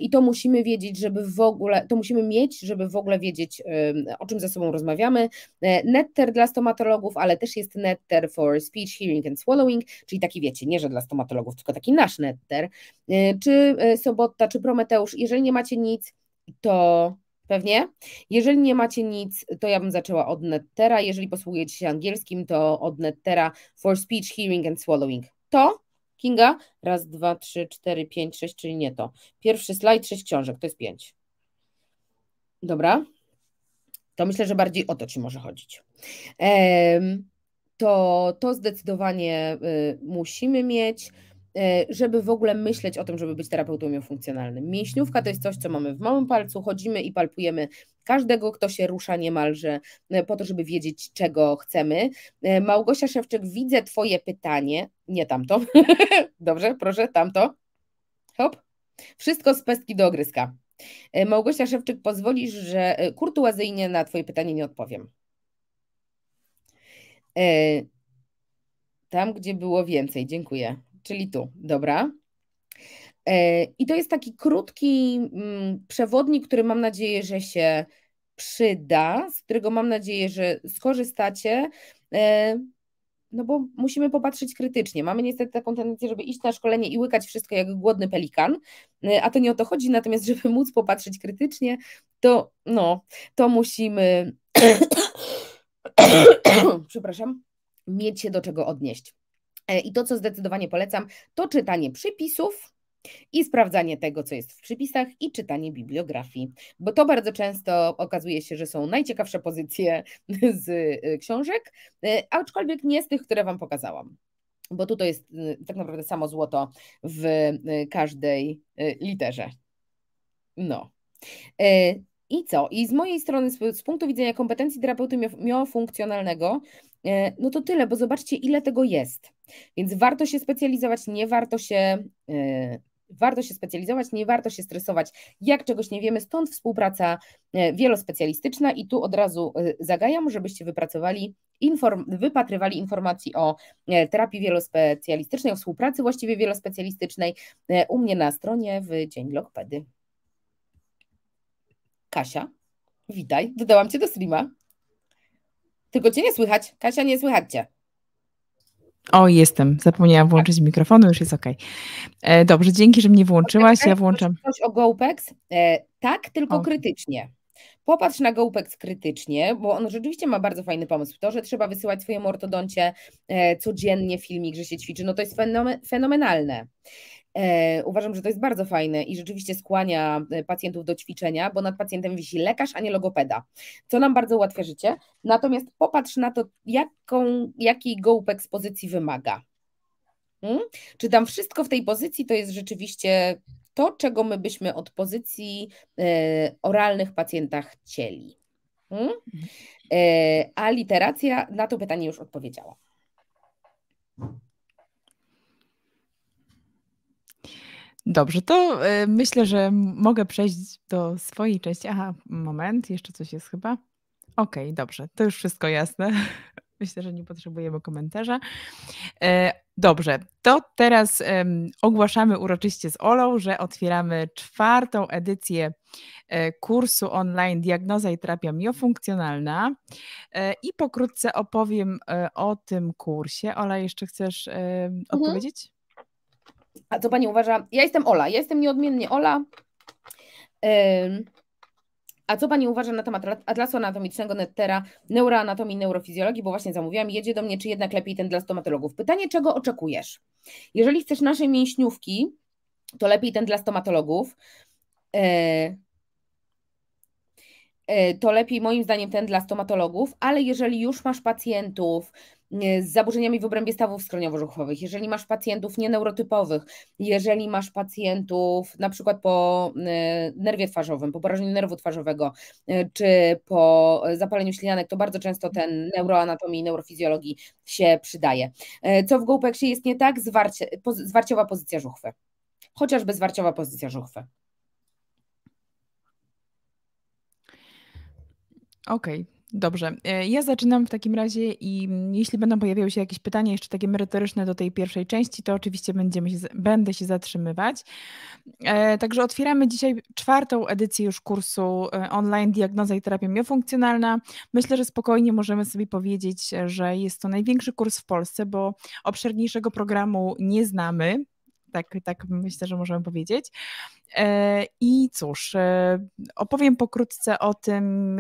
i to musimy wiedzieć, żeby w ogóle, to musimy mieć, żeby w ogóle wiedzieć, o czym ze sobą rozmawiamy. Netter dla stomatologów, ale też jest netter for speech, hearing and swallowing, czyli taki wiecie, nie, że dla stomatologów, tylko taki nasz netter, czy sobota, czy promet Mateusz, jeżeli nie macie nic, to pewnie. Jeżeli nie macie nic, to ja bym zaczęła od Nettera. Jeżeli posługujecie się angielskim, to od Nettera for speech, hearing and swallowing. To Kinga, raz, dwa, trzy, cztery, pięć, sześć, czyli nie to. Pierwszy slajd, sześć książek, to jest pięć. Dobra. To myślę, że bardziej o to ci może chodzić. to, to zdecydowanie y, musimy mieć. Y, żeby w ogóle myśleć o tym, żeby być terapeutą miofunkcjonalnym. Mięśniówka to jest coś, co mamy w małym palcu, chodzimy i palpujemy każdego, kto się rusza niemalże, y, po to, żeby wiedzieć, czego chcemy. Y, Małgosia Szewczyk, widzę Twoje pytanie, nie tamto, *laughs* dobrze, proszę, tamto, hop, wszystko z pestki do ogryska. Małgosia Szewczyk, pozwolisz, że kurtuazyjnie na Twoje pytanie nie odpowiem. Tam, gdzie było więcej, dziękuję czyli tu, dobra. E, I to jest taki krótki mm, przewodnik, który mam nadzieję, że się przyda, z którego mam nadzieję, że skorzystacie. E, no bo musimy popatrzeć krytycznie. Mamy niestety taką tendencję, żeby iść na szkolenie i łykać wszystko jak głodny pelikan, e, a to nie o to chodzi, natomiast *laughs* żeby móc popatrzeć krytycznie, to no, to musimy *coughs* *coughs* przepraszam, mieć się do czego odnieść. E, I to, co zdecydowanie polecam, to czytanie przypisów, i sprawdzanie tego, co jest w przypisach i czytanie bibliografii, bo to bardzo często okazuje się, że są najciekawsze pozycje *laughs* z e, książek, e, aczkolwiek nie z tych, które Wam pokazałam. Bo tutaj jest tak naprawdę samo złoto w każdej literze. No. I co? I z mojej strony, z punktu widzenia kompetencji terapeuty miofunkcjonalnego, no to tyle, bo zobaczcie, ile tego jest. Więc warto się specjalizować, nie warto się. E, warto się specjalizować, nie warto się stresować, jak czegoś nie wiemy, stąd współpraca e, wielospecjalistyczna i tu od razu e, zagajam, żebyście wypracowali inform, wypatrywali informacji o terapii wielospecjalistycznej, o współpracy właściwie wielospecjalistycznej u mnie na stronie w Dzień Logopedy. Kasia, witaj, dodałam Cię do streama. Tylko Cię nie słychać, Kasia, nie słychać Cię. O, jestem. Zapomniałam włączyć mikrofonu, już jest ok. E, dobrze, dzięki, że mnie włączyłaś. Ja włączam. Coś o GoPex? E, tak, tylko o. krytycznie. Popatrz na GoPex krytycznie, bo on rzeczywiście ma bardzo fajny pomysł. To, że trzeba wysyłać swojemu ortodoncie e, codziennie filmik, że się ćwiczy, no to jest fenomenalne. E, uważam, że to jest bardzo fajne i rzeczywiście skłania e, pacjentów do ćwiczenia, bo nad pacjentem wisi lekarz, a nie logopeda, co nam bardzo ułatwia życie. Natomiast popatrz na to, jaką, jaki gołpek z pozycji wymaga. Hmm? Czy tam wszystko w tej pozycji to jest rzeczywiście to, czego my byśmy od pozycji e, oralnych pacjentach chcieli? Hmm? Mhm. A literacja na to pytanie już odpowiedziała. Dobrze, to e, myślę, że mogę przejść do swojej części. Aha, moment, jeszcze coś jest chyba. Okej, okay, dobrze, to już wszystko jasne. *laughs* Myślę, że nie potrzebujemy komentarza. E, dobrze, to teraz ogłaszamy uroczyście z Olą, że otwieramy czwartą edycję e, kursu online Diagnoza i terapia miofunkcjonalna i pokrótce opowiem o tym kursie. Ola, jeszcze chcesz mhm. odpowiedzieć? A co pani uważa? Ja jestem Ola, ja jestem nieodmiennie Ola. A co Pani uważa na temat atlasu anatomicznego Nettera, neuroanatomii, neurofizjologii, bo właśnie zamówiłam, jedzie do mnie, czy jednak lepiej ten dla stomatologów. Pytanie, czego oczekujesz? Jeżeli chcesz naszej mięśniówki, to lepiej ten dla stomatologów. E, e, to lepiej moim zdaniem ten dla stomatologów, ale jeżeli już masz pacjentów, E, z zaburzeniami w obrębie stawów skroniowo-żuchwowych, jeżeli masz pacjentów nieneurotypowych, jeżeli masz pacjentów na przykład po e, nerwie twarzowym, po porażeniu nerwu twarzowego, e, czy po zapaleniu ślianek, to bardzo często ten neuroanatomii i neurofizjologii się przydaje. Co w się jest nie tak? Zwarcie, zwarciowa pozycja żuchwy. Chociażby zwarciowa pozycja żuchwy. Okej, okay. Dobrze, e, ja zaczynam w takim razie i jeśli będą pojawiały się jakieś pytania jeszcze takie merytoryczne do tej pierwszej części, to oczywiście będziemy się, będę się zatrzymywać. E, także otwieramy dzisiaj czwartą edycję już kursu e, online Diagnoza i terapia miofunkcjonalna. Myślę, że spokojnie możemy sobie powiedzieć, że jest to największy kurs w Polsce, bo obszerniejszego programu nie znamy, tak, tak myślę, że możemy powiedzieć. E, I cóż, e, opowiem pokrótce o tym,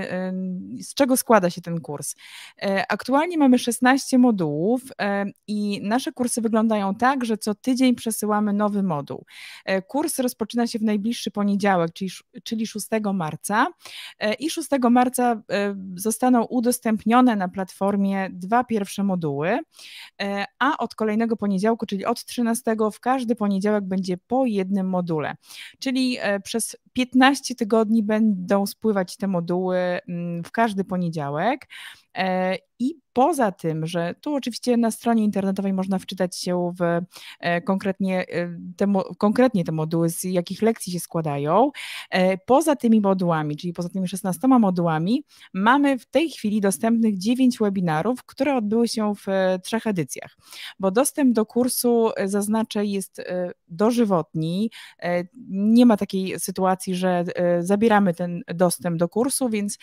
z czego składa się ten kurs. E, aktualnie mamy 16 modułów i nasze kursy wyglądają tak, że co tydzień przesyłamy nowy moduł. Kurs rozpoczyna się w najbliższy poniedziałek, czyli, 6 marca. I 6 marca zostaną udostępnione na platformie dwa pierwsze moduły, a od kolejnego poniedziałku, czyli od 13, w każdy poniedziałek będzie po jednym module czyli e, przez 15 tygodni będą spływać te moduły mm, w każdy poniedziałek. E, I poza tym, że tu oczywiście na stronie internetowej można wczytać się w e, konkretnie e, te, konkretnie te moduły, z jakich lekcji się składają, poza tymi modułami, czyli poza tymi 16 modułami, mamy w tej chwili dostępnych 9 webinarów, które odbyły się w trzech edycjach, bo dostęp do kursu, zaznaczę, jest dożywotni. Nie ma takiej sytuacji, że zabieramy ten dostęp do kursu, więc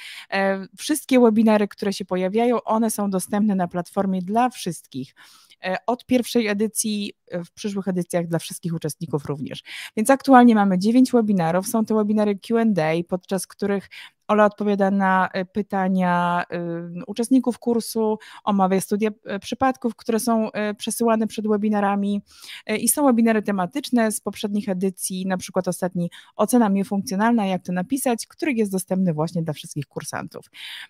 wszystkie webinary, które się pojawiają, pojawiają, one są dostępne na platformie dla wszystkich. E, od pierwszej edycji w przyszłych edycjach dla wszystkich uczestników również. Więc aktualnie mamy 9 webinarów. Są to webinary QA, podczas których Ola odpowiada na e, pytania e, uczestników kursu, omawia studia e, przypadków, które są przesyłane przed webinarami i są webinary tematyczne z poprzednich edycji, na przykład ostatni ocena funkcjonalna, jak to napisać, który jest dostępny właśnie dla wszystkich kursantów.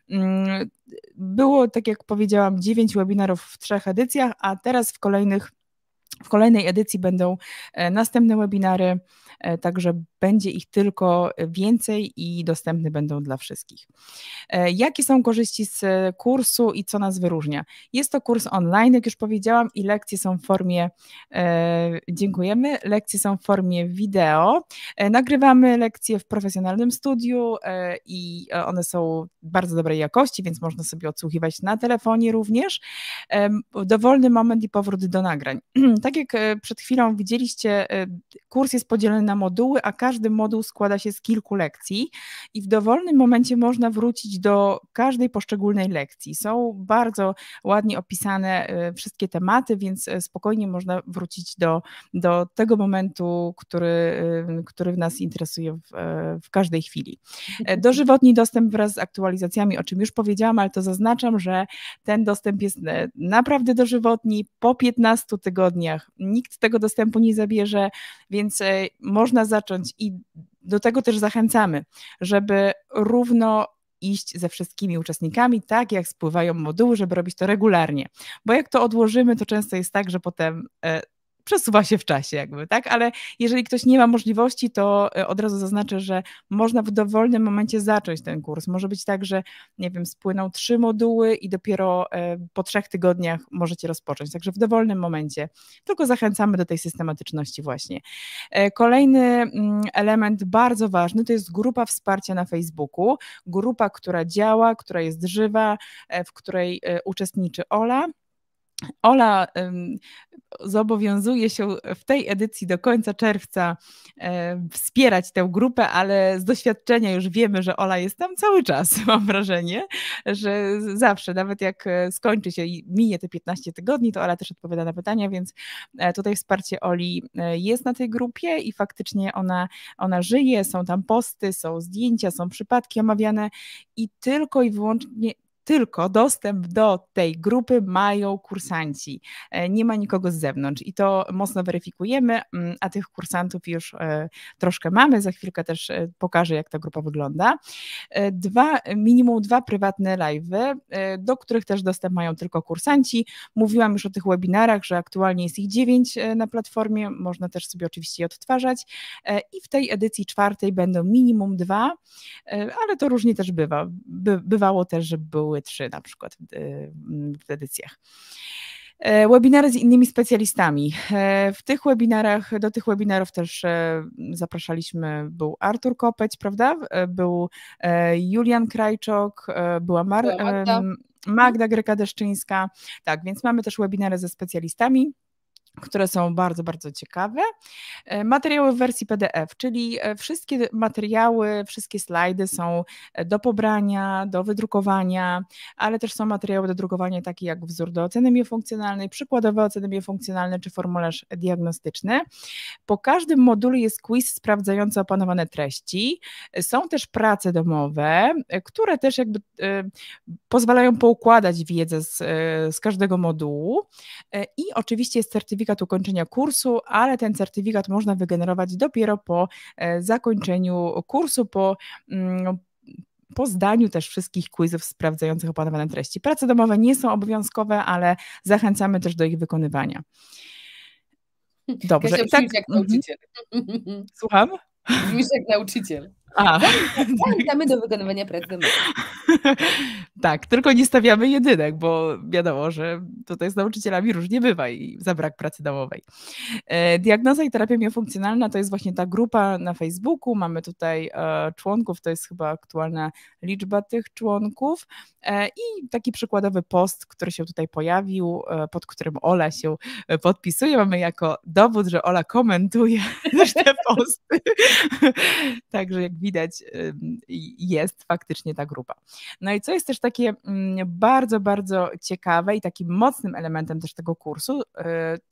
Mm, było, tak jak powiedziałam, dziewięć webinarów w trzech edycjach, a teraz w kolejnych w kolejnej edycji będą e, następne webinary, e, także będzie ich tylko więcej i dostępne będą dla wszystkich. E, jakie są korzyści z kursu i co nas wyróżnia? Jest to kurs online, jak już powiedziałam, i lekcje są w formie, dziękujemy, lekcje są w formie wideo. Nagrywamy lekcje w profesjonalnym studiu i one są bardzo dobrej jakości, więc można sobie odsłuchiwać na telefonie również. Dowolny moment i powrót do nagrań *clears throat* tak jak e, przed chwilą widzieliście, e, kurs jest podzielony na moduły, a każdy moduł składa się z kilku lekcji i w dowolnym momencie można wrócić do każdej poszczególnej lekcji. Są bardzo ładnie opisane e, wszystkie tematy, więc spokojnie można wrócić do, do tego momentu, który, który nas interesuje w, w każdej chwili. Dożywotni dostęp wraz z aktualizacjami, o czym już powiedziałam, ale to zaznaczam, że ten dostęp jest naprawdę dożywotni po 15 tygodniach Nikt tego dostępu nie zabierze, więc e, można zacząć i do tego też zachęcamy, żeby równo iść ze wszystkimi uczestnikami, tak jak spływają moduły, żeby robić to regularnie. Bo jak to odłożymy, to często jest tak, że potem e, przesuwa się w czasie, jakby, tak? Ale jeżeli ktoś nie ma możliwości, to e, od razu zaznaczę, że można w dowolnym momencie zacząć ten kurs. Może być tak, że, nie wiem, spłyną trzy moduły i dopiero e, po trzech tygodniach możecie rozpocząć. Także w dowolnym momencie. Tylko zachęcamy do tej systematyczności, właśnie. E, kolejny mm, element bardzo ważny to jest grupa wsparcia na Facebooku. Grupa, która działa, która jest żywa, w której uczestniczy Ola Ola zobowiązuje się w tej edycji do końca czerwca e, wspierać tę grupę, ale z doświadczenia już wiemy, że Ola jest tam cały czas, *laughs* mam wrażenie, że zawsze, nawet jak e, skończy się i minie te 15 tygodni, to Ola też odpowiada na pytania, więc e, tutaj wsparcie Oli jest na tej grupie i faktycznie ona, ona żyje, są tam posty, są zdjęcia, są przypadki omawiane i tylko i wyłącznie, tylko dostęp do tej grupy mają kursanci. E, nie ma nikogo z zewnątrz i to mocno weryfikujemy, mm, a tych kursantów już e, troszkę mamy. Za chwilkę też e, pokażę, jak ta grupa wygląda. Dwa, minimum dwa prywatne live, do których też dostęp mają tylko kursanci. Mówiłam już o tych webinarach, że aktualnie jest ich dziewięć na platformie, można też sobie oczywiście je odtwarzać. I w tej edycji czwartej będą minimum dwa, ale to różnie też bywa. By, bywało też, że były były trzy na przykład w y, edycjach e, webinary z innymi specjalistami. E, w tych webinarach, do tych webinarów też e, zapraszaliśmy, był Artur Kopeć, prawda? Był Julian Krajczok, była Mar Magda. Magda Greka Deszczyńska. Tak, więc mamy też webinary ze specjalistami które są bardzo, bardzo ciekawe. E, materiały w wersji PDF, czyli e, wszystkie materiały, wszystkie slajdy są e, do pobrania, do wydrukowania, ale też są materiały do drukowania takie jak wzór do oceny biofunkcjonalnej, przykładowe oceny biofunkcjonalne czy formularz diagnostyczny. Po każdym modulu jest quiz sprawdzający opanowane treści. Są też prace domowe, które też jakby pozwalają poukładać wiedzę z, z każdego modułu i oczywiście jest certyfikat certyfikat ukończenia kursu, ale ten certyfikat można wygenerować dopiero po e, zakończeniu kursu, po mm, po zdaniu też wszystkich quizów sprawdzających opanowane treści. Prace domowe nie są obowiązkowe, ale zachęcamy też do ich wykonywania. Dobrze. Kasia, tak... jak mhm. nauczyciel. Słucham? Brzmisz jak nauczyciel. Zachęcamy do wykonywania pracy domowej. *laughs* tak, tylko nie stawiamy jedynek, bo wiadomo, że tutaj z nauczycielami różnie bywa i zabrak pracy domowej. E, diagnoza i terapia miofunkcjonalna to jest właśnie ta grupa na Facebooku. Mamy tutaj e, członków, to jest chyba aktualna liczba tych członków e, i taki przykładowy post, który się tutaj pojawił, pod którym Ola się podpisuje. Mamy jako dowód, że Ola komentuje też *laughs* te posty. *laughs* Także jak widać, jest faktycznie ta grupa. No i co jest też takie mm, bardzo, bardzo ciekawe i takim mocnym elementem też tego kursu, y,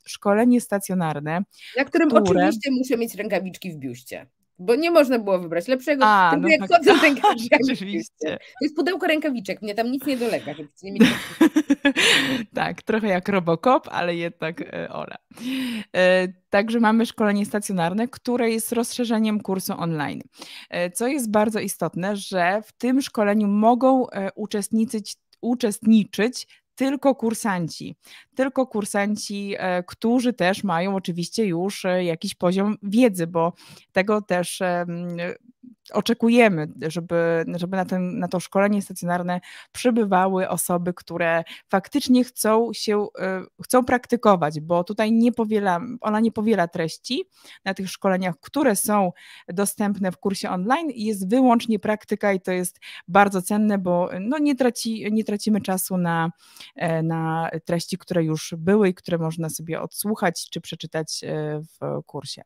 szkolenie stacjonarne. Na którym które... oczywiście muszę mieć rękawiczki w biuście bo nie można było wybrać lepszego. A, no jak tak, chodzę *laughs* To jest pudełko rękawiczek, mnie tam nic nie dolega, żeby nie mieć *laughs* *laughs* tak, trochę jak Robocop, ale jednak e, Ola. E, także mamy szkolenie stacjonarne, które jest rozszerzeniem kursu online. E, co jest bardzo istotne, że w tym szkoleniu mogą uczestniczyć, uczestniczyć tylko kursanci, tylko kursanci, którzy też mają oczywiście już jakiś poziom wiedzy, bo tego też oczekujemy, żeby, żeby na, ten, na to szkolenie stacjonarne przybywały osoby, które faktycznie chcą się, y, chcą praktykować, bo tutaj nie powiela, ona nie powiela treści na tych szkoleniach, które są dostępne w kursie online, jest wyłącznie praktyka i to jest bardzo cenne, bo no nie, traci, nie tracimy czasu na, e, na treści, które już były i które można sobie odsłuchać czy przeczytać e, w kursie.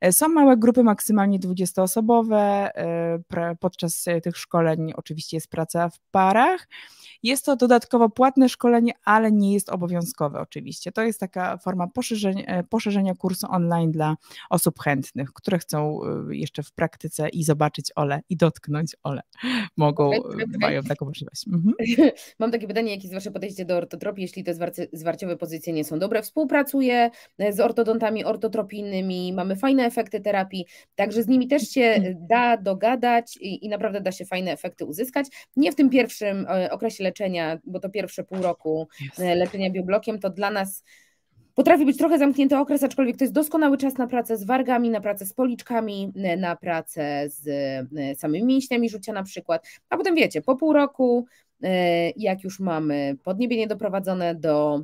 E, są małe grupy, maksymalnie 20-osobowe, Y, podczas y, tych szkoleń oczywiście jest praca w parach. Jest to dodatkowo płatne szkolenie, ale nie jest obowiązkowe oczywiście. To jest taka forma poszerzenia, y, poszerzenia kursu online dla osób chętnych, które chcą jeszcze w praktyce i zobaczyć Ole i dotknąć Ole. Mogą, okay, mają taką możliwość. Mhm. *laughs* Mam takie pytanie, jakie jest Wasze podejście do ortotropii, jeśli te zwarciowe pozycje nie są dobre? Współpracuję z ortodontami ortotropijnymi, mamy fajne efekty terapii, także z nimi też się mhm da dogadać i, i naprawdę da się fajne efekty uzyskać. Nie w tym pierwszym e, okresie leczenia, bo to pierwsze pół roku e, leczenia bioblokiem, to dla nas potrafi być trochę zamknięty okres, aczkolwiek to jest doskonały czas na pracę z wargami, na pracę z policzkami, e, na pracę z samymi mięśniami rzucia na przykład. A potem wiecie, po pół roku, jak już mamy podniebienie doprowadzone do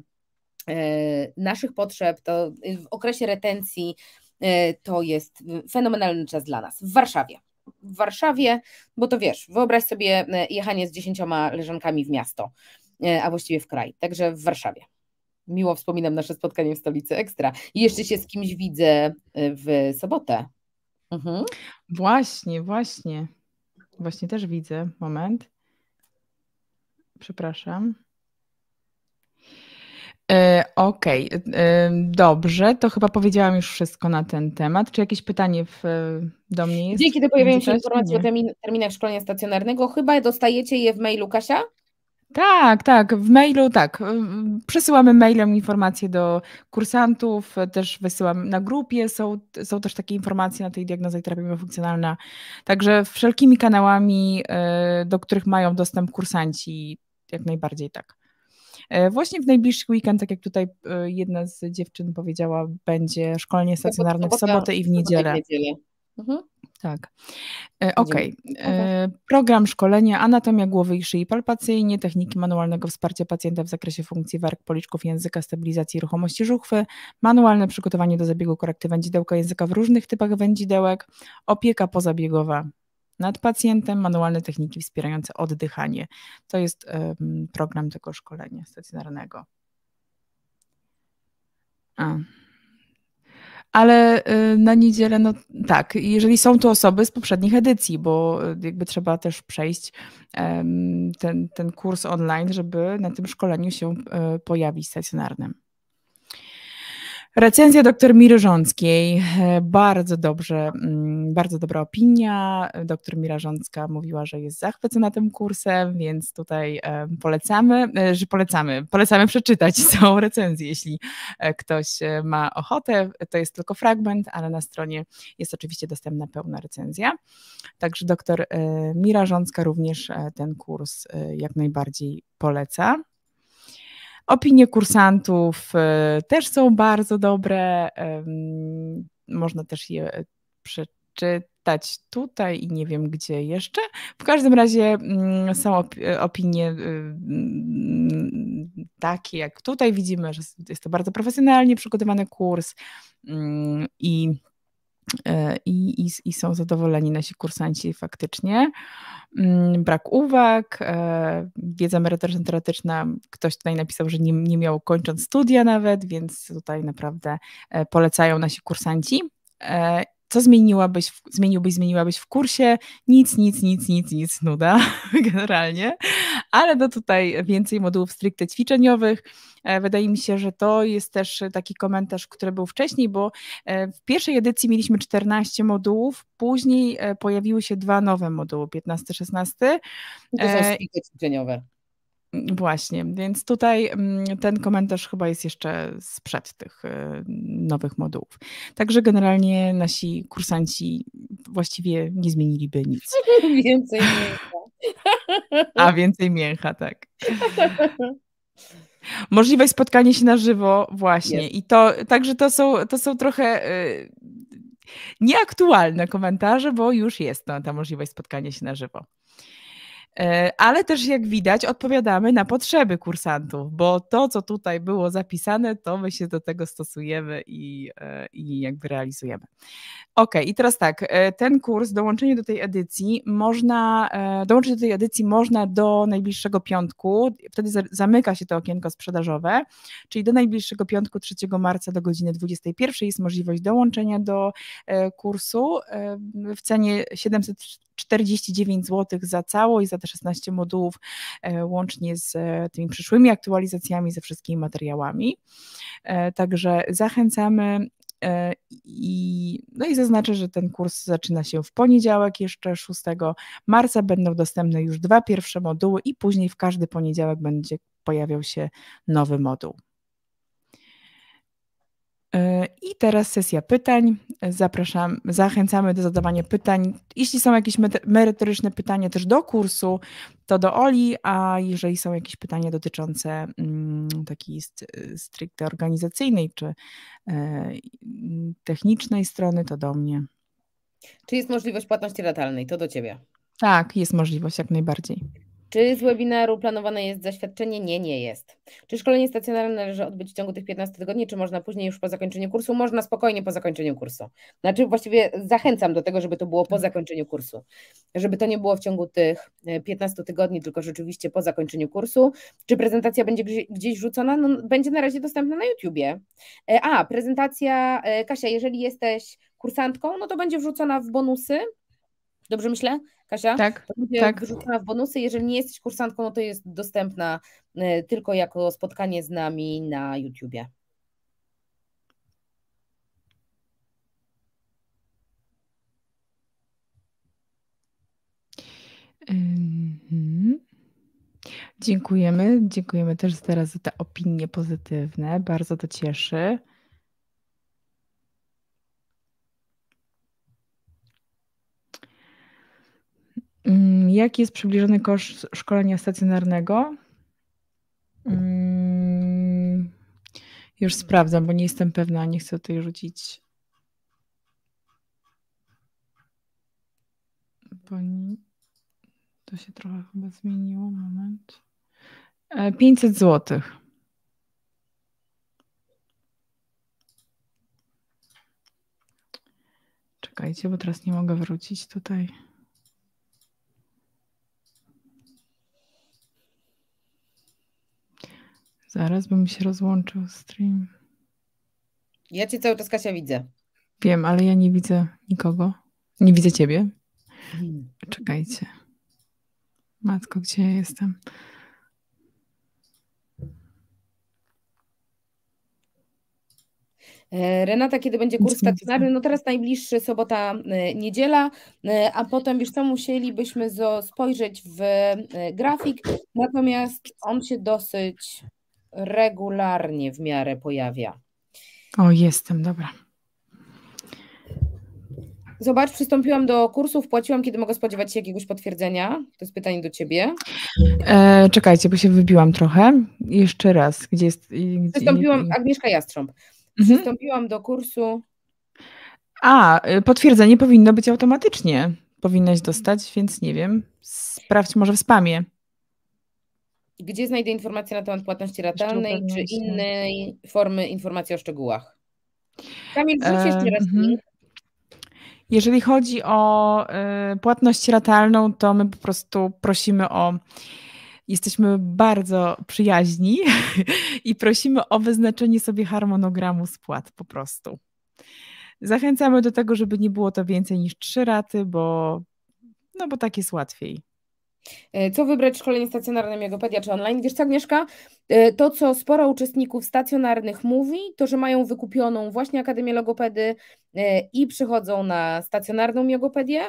naszych potrzeb, to w okresie retencji E, to jest fenomenalny czas dla nas w Warszawie. W Warszawie, bo to wiesz, wyobraź sobie e, jechanie z dziesięcioma leżankami w miasto, e, a właściwie w kraj, także w Warszawie. Miło wspominam nasze spotkanie w stolicy Ekstra. I jeszcze się z kimś widzę w sobotę. Mhm. Właśnie, właśnie. Właśnie też widzę. Moment. Przepraszam. E, okej, okay. E, dobrze, to chyba powiedziałam już wszystko na ten temat. Czy jakieś pytanie w, do mnie jest? Dzięki, to pojawiają się informacje o terminach szkolenia stacjonarnego. Chyba dostajecie je w mailu, Kasia? Tak, tak, w mailu tak. E, przesyłamy mailem informacje do kursantów, też wysyłam na grupie, są, są też takie informacje na tej diagnoza i terapia funkcjonalna. Także wszelkimi kanałami, do których mają dostęp kursanci, jak najbardziej tak. E, właśnie w najbliższy weekend, tak jak tutaj e, jedna z dziewczyn powiedziała, będzie szkolenie stacjonarne w sobotę i w niedzielę. Mhm. Tak. E, okej. Okay. Program szkolenia Anatomia głowy i szyi palpacyjnie, techniki manualnego wsparcia pacjenta w zakresie funkcji warg, policzków, języka, stabilizacji ruchomości żuchwy, manualne przygotowanie do zabiegu korekty wędzidełka języka w różnych typach wędzidełek, opieka pozabiegowa nad pacjentem, manualne techniki wspierające oddychanie. To jest program tego szkolenia stacjonarnego. A. Ale y, na niedzielę, no tak, jeżeli są to osoby z poprzednich edycji, bo y, jakby trzeba też przejść ten, ten kurs online, żeby na tym szkoleniu się y, pojawić stacjonarnym. Recenzja dr Miry Bardzo dobrze, mm, bardzo dobra opinia. Doktor Mira mówiła, że jest zachwycona tym kursem, więc tutaj e, polecamy, e, że polecamy, polecamy przeczytać *laughs* całą recenzję, jeśli e, ktoś ma ochotę. To jest tylko fragment, ale na stronie jest oczywiście dostępna pełna recenzja. Także doktor Mira również ten kurs jak najbardziej poleca. Opinie kursantów y, też są bardzo dobre. Można też je e, przeczytać tutaj i nie wiem gdzie jeszcze. W każdym razie mm, są e, opinie y, mm, takie, jak tutaj widzimy, że jest to bardzo profesjonalnie przygotowany kurs mm, i E, i, i, i, są zadowoleni nasi kursanci faktycznie. Mm, brak uwag, e, wiedza merytoryczna, ktoś tutaj napisał, że nie, nie miał kończąc studia nawet, więc tutaj naprawdę e, polecają nasi kursanci co zmieniłabyś, w, zmieniłbyś, zmieniłabyś w kursie? Nic, nic, nic, nic, nic, nuda *laughs* generalnie, ale do tutaj więcej modułów stricte ćwiczeniowych. E, wydaje mi się, że to jest też taki komentarz, który był wcześniej, bo e, w pierwszej edycji mieliśmy 14 modułów, później e, pojawiły się dwa nowe moduły, 15-16. To są stricte ćwiczeniowe. Właśnie, więc tutaj mm, ten komentarz chyba jest jeszcze sprzed tych y, nowych modułów. Także generalnie nasi kursanci właściwie nie zmieniliby nic. *laughs* Więcej mięcha. A więcej mięcha, tak. *laughs* Możliwe spotkanie się na żywo, właśnie. Jest. I to także to są, to są trochę y, nieaktualne komentarze, bo już jest no, ta możliwość spotkania się na żywo. E, ale też jak widać odpowiadamy na potrzeby kursantów, bo to, co tutaj było zapisane, to my się do tego stosujemy i, e, i jakby realizujemy. Ok, i teraz tak, e, ten kurs, dołączenie do tej edycji można, dołączyć do tej edycji można do najbliższego piątku, wtedy zamyka się to okienko sprzedażowe, czyli do najbliższego piątku 3 marca do godziny 21 jest możliwość dołączenia do kursu w cenie 700 49 zł za całość, za te 16 modułów, e, łącznie z e, tymi przyszłymi aktualizacjami, ze wszystkimi materiałami. E, także zachęcamy i, no i zaznaczę, że ten kurs zaczyna się w poniedziałek, jeszcze 6 marca. Będą dostępne już dwa pierwsze moduły, i później w każdy poniedziałek będzie pojawiał się nowy moduł. E, I teraz sesja pytań. Zapraszam, zachęcamy do zadawania pytań. Jeśli są jakieś merytoryczne pytania też do kursu, to do Oli, a jeżeli są jakieś pytania dotyczące mm, takiej st stricte organizacyjnej czy e, technicznej strony, to do mnie. Czy jest możliwość płatności ratalnej? To do Ciebie. Tak, jest możliwość jak najbardziej. Czy z webinaru planowane jest zaświadczenie? Nie, nie jest. Czy szkolenie stacjonarne należy odbyć w ciągu tych 15 tygodni, czy można później już po zakończeniu kursu? Można spokojnie po zakończeniu kursu. Znaczy właściwie zachęcam do tego, żeby to było po mhm. zakończeniu kursu. Żeby to nie było w ciągu tych 15 e, tygodni, tylko rzeczywiście po zakończeniu kursu. Czy prezentacja będzie gdzieś rzucona? No, będzie na razie dostępna na YouTubie. E, a, prezentacja, e, Kasia, jeżeli jesteś kursantką, no to będzie wrzucona w bonusy Dobrze myślę, Kasia? Tak. To będzie tak. w bonusy. Jeżeli nie jesteś kursantką, no to jest dostępna y, tylko jako spotkanie z nami na YouTubie. Mm-hmm. Dziękujemy. Dziękujemy też teraz za te opinie pozytywne. Bardzo to cieszy. Mm, jaki jest przybliżony koszt szkolenia stacjonarnego? Mm, już sprawdzam, bo nie jestem pewna, nie chcę tutaj rzucić. Bo to się trochę chyba zmieniło. Moment. 500 e, zł. Czekajcie, bo teraz nie mogę wrócić tutaj. Zaraz bym się rozłączył stream. Ja cię cały czas, Kasia, widzę. Wiem, ale ja nie widzę nikogo. Nie widzę ciebie. Hmm. Czekajcie. Matko, gdzie ja jestem? E, Renata, kiedy będzie kurs stacjonarny? No teraz najbliższy sobota, e, niedziela, e, a potem już co musielibyśmy spojrzeć w grafik, natomiast on się dosyć regularnie w miarę pojawia. O, jestem, dobra. Zobacz, przystąpiłam do kursów, płaciłam, kiedy mogę spodziewać się jakiegoś potwierdzenia? To jest pytanie do ciebie. E, czekajcie, bo się wybiłam trochę. Jeszcze raz, gdzie jest. Gdzie... Przystąpiłam, Agnieszka Jastrząb. Mhm. Przystąpiłam mhm. do kursu. A, e, potwierdzenie powinno być automatycznie. Powinnaś dostać, więc nie wiem. Sprawdź może w spamie. Gdzie znajdę informacje na temat płatności ratalnej czy innej formy informacji o szczegółach? Kamil, e, wrzuć jeszcze raz mhm. Jeżeli chodzi o y, płatność ratalną, to my po prostu prosimy o jesteśmy bardzo przyjaźni *laughs* i prosimy o wyznaczenie sobie harmonogramu spłat po prostu. Zachęcamy do tego, żeby nie było to więcej niż trzy raty, bo, no bo tak jest łatwiej. E, co wybrać szkolenie stacjonarne, miegopedia czy online? Wiesz co, Agnieszka, e, to co sporo uczestników stacjonarnych mówi, to że mają wykupioną właśnie Akademię Logopedy e, i przychodzą na stacjonarną Miogopedię,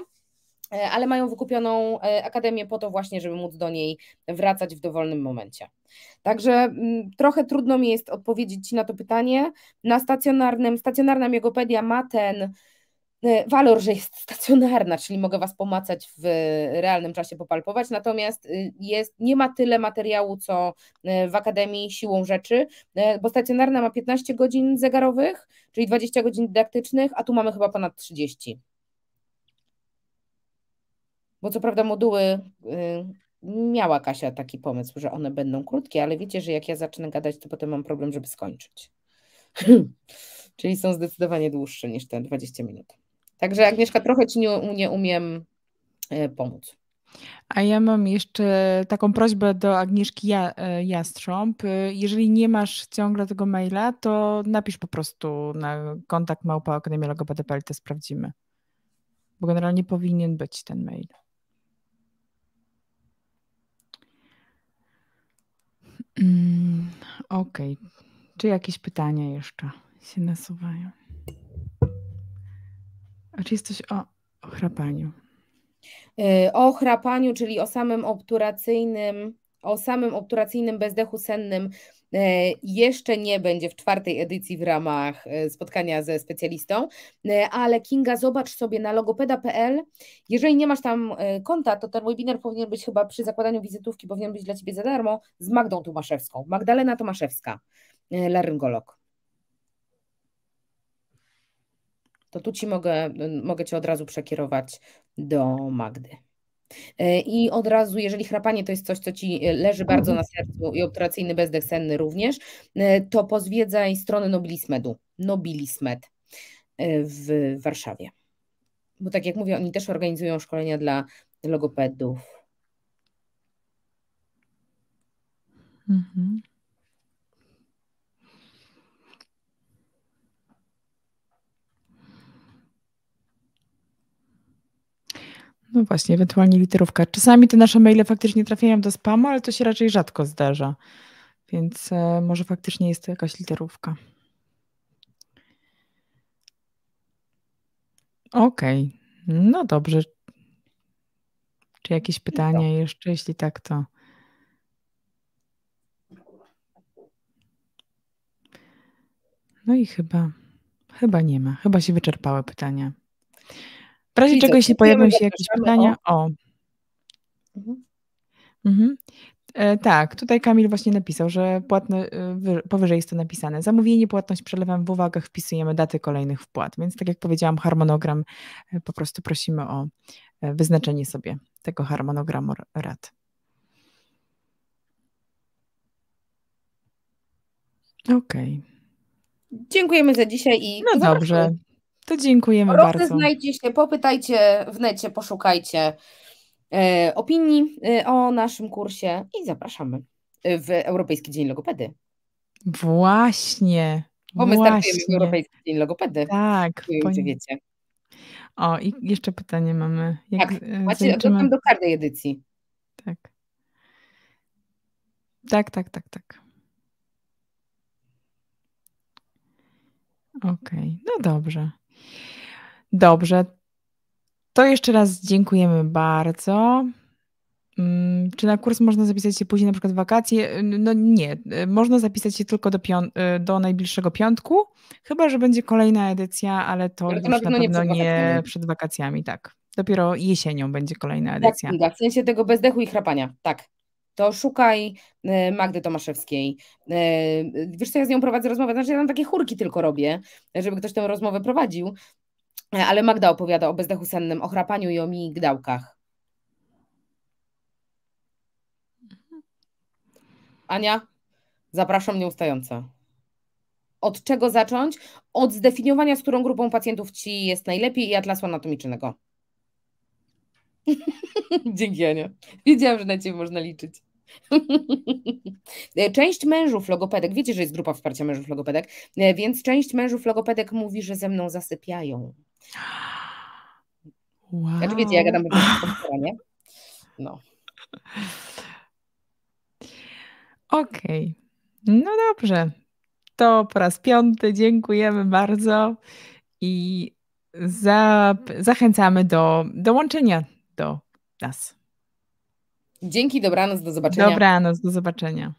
ale mają wykupioną akademię po to właśnie, żeby móc do niej wracać w dowolnym momencie. Także mm, trochę trudno mi jest odpowiedzieć na to pytanie. Na stacjonarnym, stacjonarna miegopedia ma ten walor, e, że jest stacjonarna, czyli mogę Was pomacać w realnym czasie, popalpować, natomiast y, jest, nie ma tyle materiału, co e, w Akademii siłą rzeczy, e, bo stacjonarna ma 15 godzin zegarowych, czyli 20 godzin dydaktycznych, a tu mamy chyba ponad 30. Bo co prawda moduły y, miała Kasia taki pomysł, że one będą krótkie, ale wiecie, że jak ja zacznę gadać, to potem mam problem, żeby skończyć. *laughs* Czyli są zdecydowanie dłuższe niż te 20 minut. Także Agnieszka, trochę Ci nie, nie umiem e, pomóc. A ja mam jeszcze taką prośbę do Agnieszki e, Jastrząb. Jeżeli nie masz ciągle tego maila, to napisz po prostu na kontakt małpa akademialogopedy.pl, to sprawdzimy. Bo generalnie powinien być ten mail. Mm, okej. Okay. Czy jakieś pytania jeszcze się nasuwają? A czy jest coś o, y, o chrapaniu? O chrapaniu, czyli o samym obturacyjnym, o samym obturacyjnym bezdechu sennym y, jeszcze nie będzie w czwartej edycji w ramach y, spotkania ze specjalistą, ale Kinga zobacz sobie na logopeda.pl. Jeżeli nie masz tam konta, to ten webinar powinien być chyba przy zakładaniu wizytówki, powinien być dla Ciebie za darmo z Magdą Tomaszewską. Magdalena Tomaszewska, laryngolog. to tu ci mogę, mogę cię od razu przekierować do Magdy. E, I od razu, jeżeli chrapanie to jest coś, co ci e, leży bardzo na sercu i operacyjny bezdech senny również, e, to pozwiedzaj stronę Nobilismedu, Nobilismed w Warszawie. Bo tak jak mówię, oni też organizują szkolenia dla logopedów. Mhm. No właśnie, ewentualnie literówka. Czasami te nasze maile faktycznie trafiają do spamu, ale to się raczej rzadko zdarza. Więc e, może faktycznie jest to jakaś literówka. Okej, okay. no dobrze. Czy jakieś no. pytania jeszcze? Jeśli tak, to. No i chyba, chyba nie ma. Chyba się wyczerpały pytania. W razie Widzę, czego, jeśli pojawią się jakieś pytania, o. o. Mhm. Mhm. E, tak, tutaj Kamil właśnie napisał, że płatne, y, wy, powyżej jest to napisane. Zamówienie, płatność przelewem w uwagach wpisujemy daty kolejnych wpłat. Więc tak jak powiedziałam, harmonogram, e, po prostu prosimy o e, wyznaczenie sobie tego harmonogramu rad. Okej. Okay. Dziękujemy za dzisiaj i. No dobrze. To dziękujemy bardzo. Znajdzie się, popytajcie w necie, poszukajcie e, opinii e, o naszym kursie i zapraszamy e, w Europejski Dzień Logopedy. Właśnie. Bo my właśnie. startujemy w Europejski Dzień Logopedy. Tak. Nie wiecie. O, i jeszcze pytanie mamy. Jak tak, e, macie do każdej edycji. Tak. Tak, tak, tak, tak. Okej, okay. no dobrze. Dobrze. To jeszcze raz dziękujemy bardzo. Mm, czy na kurs można zapisać się później, na przykład wakacje? No nie, można zapisać się tylko do, do najbliższego piątku, chyba że będzie kolejna edycja, ale to ale już na pewno nie, przed, nie wakacjami. przed wakacjami, tak. Dopiero jesienią będzie kolejna tak, edycja. tak, w sensie tego bezdechu i chrapania, tak to szukaj e, Magdy Tomaszewskiej. E, wiesz co, ja z nią prowadzę rozmowę, znaczy ja tam takie chórki tylko robię, żeby ktoś tę rozmowę prowadził, e, ale Magda opowiada o bezdechu sennym, o chrapaniu i o migdałkach. Ania, zapraszam nieustająco. Od czego zacząć? Od zdefiniowania, z którą grupą pacjentów ci jest najlepiej i atlasu anatomicznego. *laughs* Dzięki, Ania. Wiedziałam, że na ciebie można liczyć. *laughs* E, część mężów logopedek, wiecie, że jest grupa wsparcia mężów logopedek, e, więc część mężów logopedek mówi, że ze mną zasypiają. Wow. Znaczy wiecie, ja gadam po nie? No. Okej. Okay. No dobrze. To po raz piąty dziękujemy bardzo i za, zachęcamy do dołączenia do nas. Dzięki, dobranoc, do zobaczenia. Dobranoc, do zobaczenia.